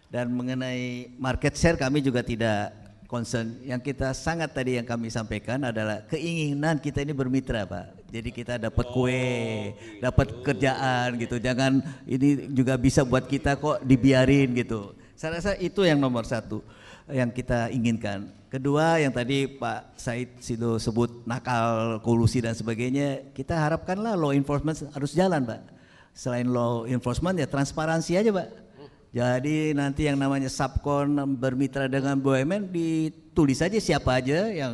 Dan mengenai market share kami juga tidak concern. Yang kita sangat tadi yang kami sampaikan adalah keinginan kita ini bermitra, Pak. Jadi kita dapat kue, oh, dapat gitu. kerjaan gitu. Jangan ini juga bisa buat kita kok dibiarin gitu. Saya rasa itu yang nomor satu yang kita inginkan. Kedua yang tadi Pak Said Sido sebut nakal, kolusi dan sebagainya, kita harapkanlah law enforcement harus jalan Pak selain law enforcement ya transparansi aja pak jadi nanti yang namanya subkon bermitra dengan BUMN ditulis aja siapa aja yang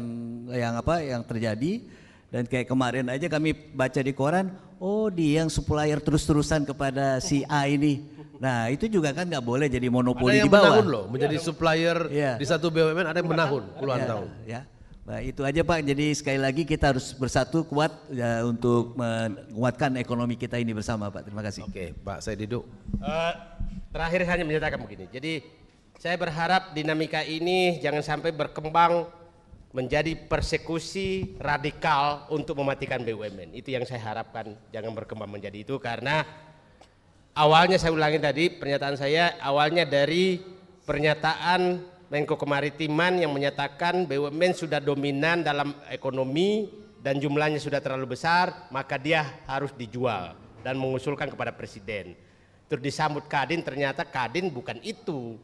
yang apa yang terjadi dan kayak kemarin aja kami baca di koran oh di yang supplier terus-terusan kepada si A ini Nah itu juga kan nggak boleh jadi monopoli ada yang di bawah. Menahun loh, menjadi iya. supplier ya. di satu BUMN ada yang menahun puluhan ya, tahun. Ya. Baik, nah, itu aja Pak. Jadi sekali lagi kita harus bersatu kuat ya, untuk menguatkan ekonomi kita ini bersama Pak. Terima kasih. Oke, Pak saya duduk. Uh, eh, terakhir hanya menyatakan begini. Jadi saya berharap dinamika ini jangan sampai berkembang menjadi persekusi radikal untuk mematikan BUMN. Itu yang saya harapkan jangan berkembang menjadi itu karena awalnya saya ulangi tadi pernyataan saya awalnya dari pernyataan Menko Kemaritiman yang menyatakan BUMN sudah dominan dalam ekonomi dan jumlahnya sudah terlalu besar, maka dia harus dijual dan mengusulkan kepada presiden. Terus disambut Kadin, ternyata Kadin bukan itu.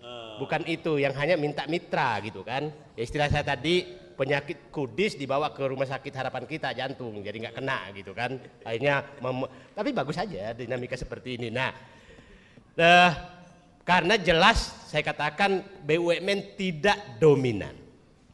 Ah. Bukan itu, yang hanya minta mitra gitu kan. Ya istilah saya tadi, penyakit kudis dibawa ke rumah sakit harapan kita jantung jadi nggak kena gitu kan akhirnya tapi bagus aja dinamika seperti ini nah uh, karena jelas saya katakan BUMN tidak dominan.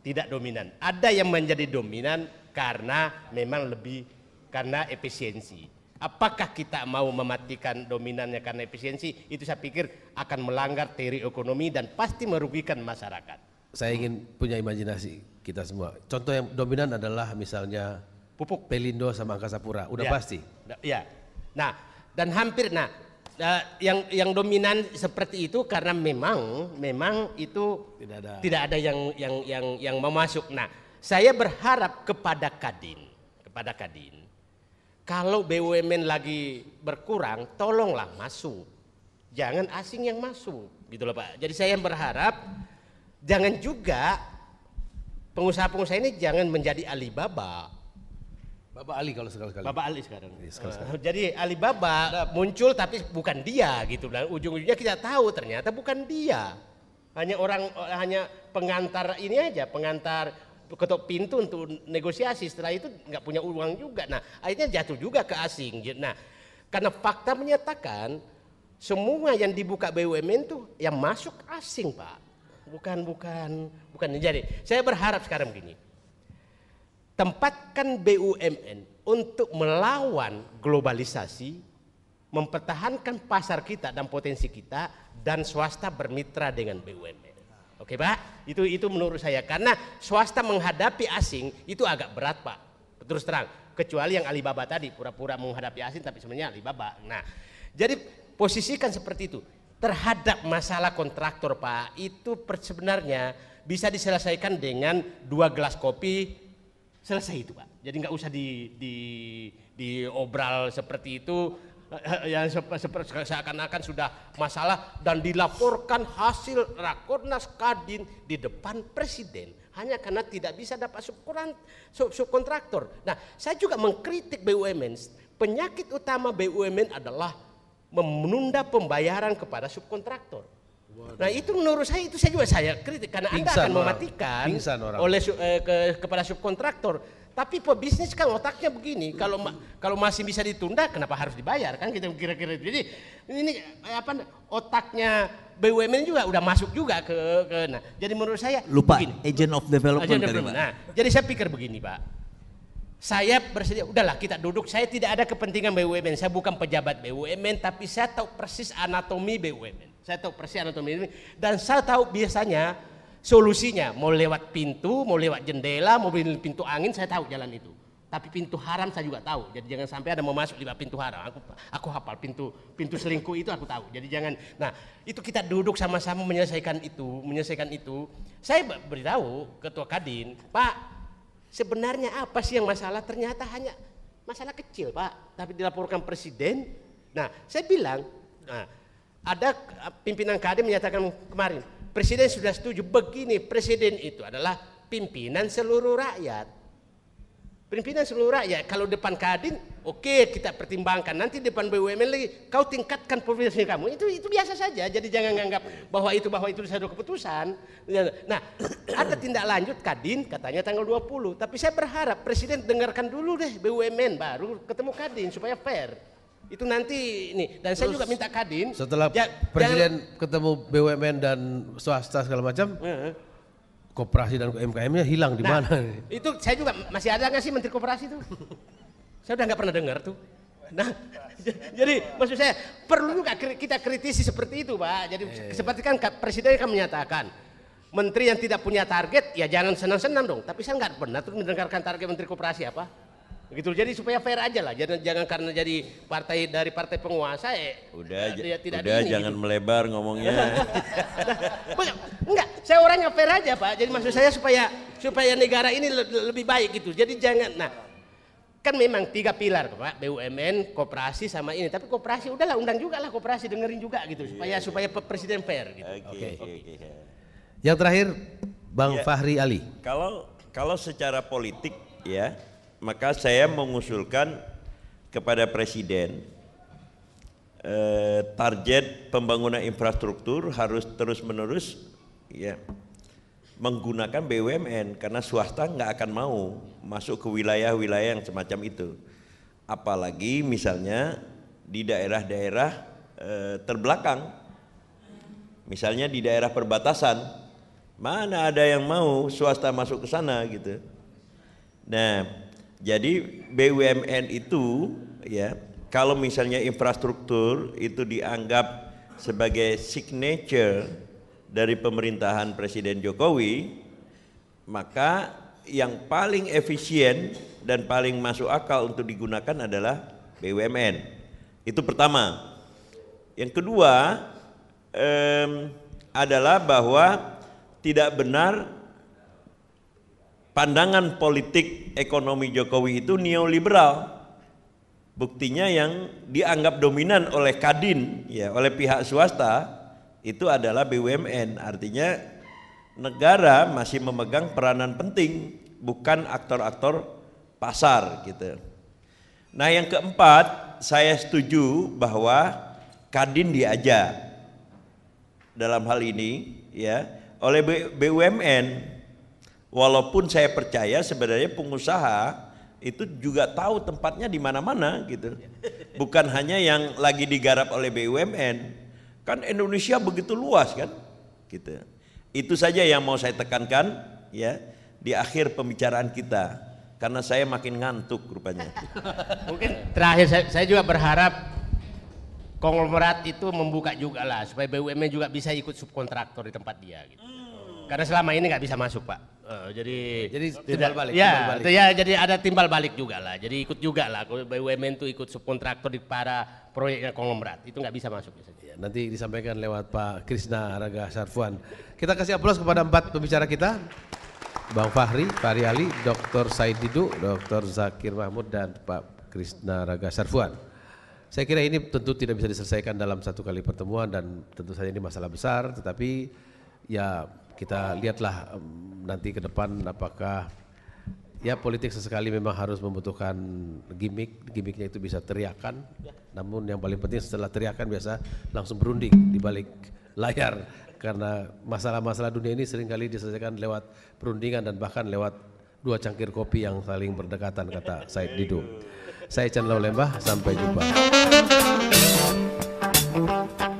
Tidak dominan. Ada yang menjadi dominan karena memang lebih karena efisiensi. Apakah kita mau mematikan dominannya karena efisiensi? Itu saya pikir akan melanggar teori ekonomi dan pasti merugikan masyarakat. Saya ingin punya imajinasi kita semua. Contoh yang dominan adalah misalnya pupuk Pelindo sama Angkasa Pura, udah ya, pasti. Ya. Nah, dan hampir nah Nah, yang yang dominan seperti itu karena memang memang itu tidak ada tidak ada yang yang yang yang mau masuk. Nah, saya berharap kepada Kadin, kepada Kadin. Kalau BUMN lagi berkurang, tolonglah masuk. Jangan asing yang masuk, gitu loh Pak. Jadi saya berharap jangan juga pengusaha-pengusaha ini jangan menjadi Alibaba Bapak Ali kalau sekali-sekali. Bapak Ali sekarang. Ya, sekali -sekali. Eh, jadi Alibaba muncul tapi bukan dia gitu dan ujung-ujungnya kita tahu ternyata bukan dia. Hanya orang eh, hanya pengantar ini aja, pengantar ketok pintu untuk negosiasi. Setelah itu nggak punya uang juga. Nah, akhirnya jatuh juga ke asing. Gitu. Nah, karena fakta menyatakan semua yang dibuka BUMN itu yang masuk asing, Pak. Bukan bukan bukan jadi. Saya berharap sekarang begini tempatkan BUMN untuk melawan globalisasi, mempertahankan pasar kita dan potensi kita, dan swasta bermitra dengan BUMN. Oke Pak, itu itu menurut saya karena swasta menghadapi asing itu agak berat Pak. Terus terang, kecuali yang Alibaba tadi pura-pura menghadapi asing tapi sebenarnya Alibaba. Nah, jadi posisikan seperti itu terhadap masalah kontraktor Pak itu sebenarnya bisa diselesaikan dengan dua gelas kopi selesai itu Pak. Jadi nggak usah di, di, diobral seperti itu eh, eh, yang seakan-akan sudah masalah dan dilaporkan hasil rakornas kadin di depan presiden hanya karena tidak bisa dapat subkontraktor. Nah, saya juga mengkritik BUMN. Penyakit utama BUMN adalah menunda pembayaran kepada subkontraktor. Nah itu menurut saya itu saya juga saya kritik karena Pingsan anda akan orang. mematikan orang. oleh eh, ke, kepada subkontraktor. Tapi pebisnis kan otaknya begini, kalau ma kalau masih bisa ditunda, kenapa harus dibayar kan kita gitu, kira-kira jadi ini eh, apa otaknya BUMN juga udah masuk juga ke, ke nah jadi menurut saya lupa begini. agent of development, agent development. Nah, jadi saya pikir begini pak, saya bersedia, udahlah kita duduk, saya tidak ada kepentingan BUMN, saya bukan pejabat BUMN, tapi saya tahu persis anatomi BUMN. Saya tahu persis anatomi ini dan saya tahu biasanya solusinya mau lewat pintu, mau lewat jendela, mau pintu angin saya tahu jalan itu. Tapi pintu haram saya juga tahu. Jadi jangan sampai ada mau masuk bawah pintu haram. Aku aku hafal pintu pintu selingkuh itu aku tahu. Jadi jangan. Nah, itu kita duduk sama-sama menyelesaikan itu, menyelesaikan itu. Saya beritahu ketua Kadin, "Pak, sebenarnya apa sih yang masalah? Ternyata hanya masalah kecil, Pak, tapi dilaporkan presiden." Nah, saya bilang, nah, ada eh, pimpinan Kadin menyatakan kemarin, presiden sudah setuju begini, presiden itu adalah pimpinan seluruh rakyat. Pimpinan seluruh rakyat, kalau depan kadin, oke okay, kita pertimbangkan. Nanti depan BUMN lagi, kau tingkatkan profesi kamu. Itu itu biasa saja. Jadi jangan nganggap bahwa itu bahwa itu satu keputusan. Nah, ada tindak lanjut kadin katanya tanggal 20. Tapi saya berharap presiden dengarkan dulu deh BUMN baru ketemu kadin supaya fair. Itu nanti ini dan Terus, saya juga minta Kadin setelah ya, presiden dan, ketemu BUMN dan swasta segala macam. Uh, koperasi dan umkmnya hilang di nah, mana? Itu saya juga masih ada nggak sih menteri koperasi itu? saya udah nggak pernah dengar tuh. Nah, jadi maksud saya perlu juga kita kritisi seperti itu, Pak. Jadi e. seperti kan presiden kan menyatakan menteri yang tidak punya target ya jangan senang-senang dong. Tapi saya nggak pernah tuh mendengarkan target menteri koperasi apa gitu jadi supaya fair aja lah jangan jangan karena jadi partai dari partai penguasa ya udah tidak, tidak udah ini, jangan gitu. melebar ngomongnya nah, enggak saya orangnya fair aja pak jadi maksud saya supaya supaya negara ini lebih baik gitu jadi jangan nah kan memang tiga pilar pak BUMN kooperasi sama ini tapi kooperasi udahlah undang juga lah kooperasi dengerin juga gitu iya, supaya yeah. supaya presiden fair gitu oke okay, okay. okay. Iya. yang terakhir Bang yeah. Fahri Ali kalau kalau secara politik ya maka saya mengusulkan kepada Presiden eh, target pembangunan infrastruktur harus terus-menerus ya menggunakan BUMN karena swasta nggak akan mau masuk ke wilayah-wilayah yang semacam itu. Apalagi misalnya di daerah-daerah eh, terbelakang. Misalnya di daerah perbatasan, mana ada yang mau swasta masuk ke sana gitu. Nah, jadi BUMN itu ya kalau misalnya infrastruktur itu dianggap sebagai signature dari pemerintahan Presiden Jokowi, maka yang paling efisien dan paling masuk akal untuk digunakan adalah BUMN. Itu pertama. Yang kedua eh, adalah bahwa tidak benar pandangan politik ekonomi Jokowi itu neoliberal. Buktinya yang dianggap dominan oleh Kadin, ya, oleh pihak swasta itu adalah BUMN. Artinya negara masih memegang peranan penting, bukan aktor-aktor pasar gitu. Nah, yang keempat, saya setuju bahwa Kadin diajak dalam hal ini ya oleh BUMN Walaupun saya percaya sebenarnya pengusaha itu juga tahu tempatnya di mana-mana gitu. Bukan hanya yang lagi digarap oleh BUMN. Kan Indonesia begitu luas kan? Gitu. Itu saja yang mau saya tekankan ya di akhir pembicaraan kita karena saya makin ngantuk rupanya. Mungkin terakhir saya, saya juga berharap konglomerat itu membuka juga lah supaya BUMN juga bisa ikut subkontraktor di tempat dia gitu. Hmm. Karena selama ini nggak bisa masuk pak. Eh, jadi jadi jadi timbal balik. Ya, timbal balik. ya jadi ada timbal balik juga lah. Jadi ikut juga lah BUMN itu ikut subkontraktor di para proyeknya konglomerat. Itu nggak bisa masuk biasanya. Ya, nanti disampaikan lewat Pak Krisna Raga Sarfuan. Kita kasih aplaus kepada empat pembicara kita. Bang Fahri, Pak Ali, Dr. Said Didu, Dr. Zakir Mahmud dan Pak Krisna Raga Sarfuan. Saya kira ini tentu tidak bisa diselesaikan dalam satu kali pertemuan dan tentu saja ini masalah besar tetapi ya kita lihatlah nanti ke depan apakah ya politik sesekali memang harus membutuhkan gimmick gimmicknya itu bisa teriakan ya. namun yang paling penting setelah teriakan biasa langsung berunding di balik layar karena masalah-masalah dunia ini seringkali diselesaikan lewat perundingan dan bahkan lewat dua cangkir kopi yang saling berdekatan kata Said Didu. Saya Lau Lembah, sampai jumpa.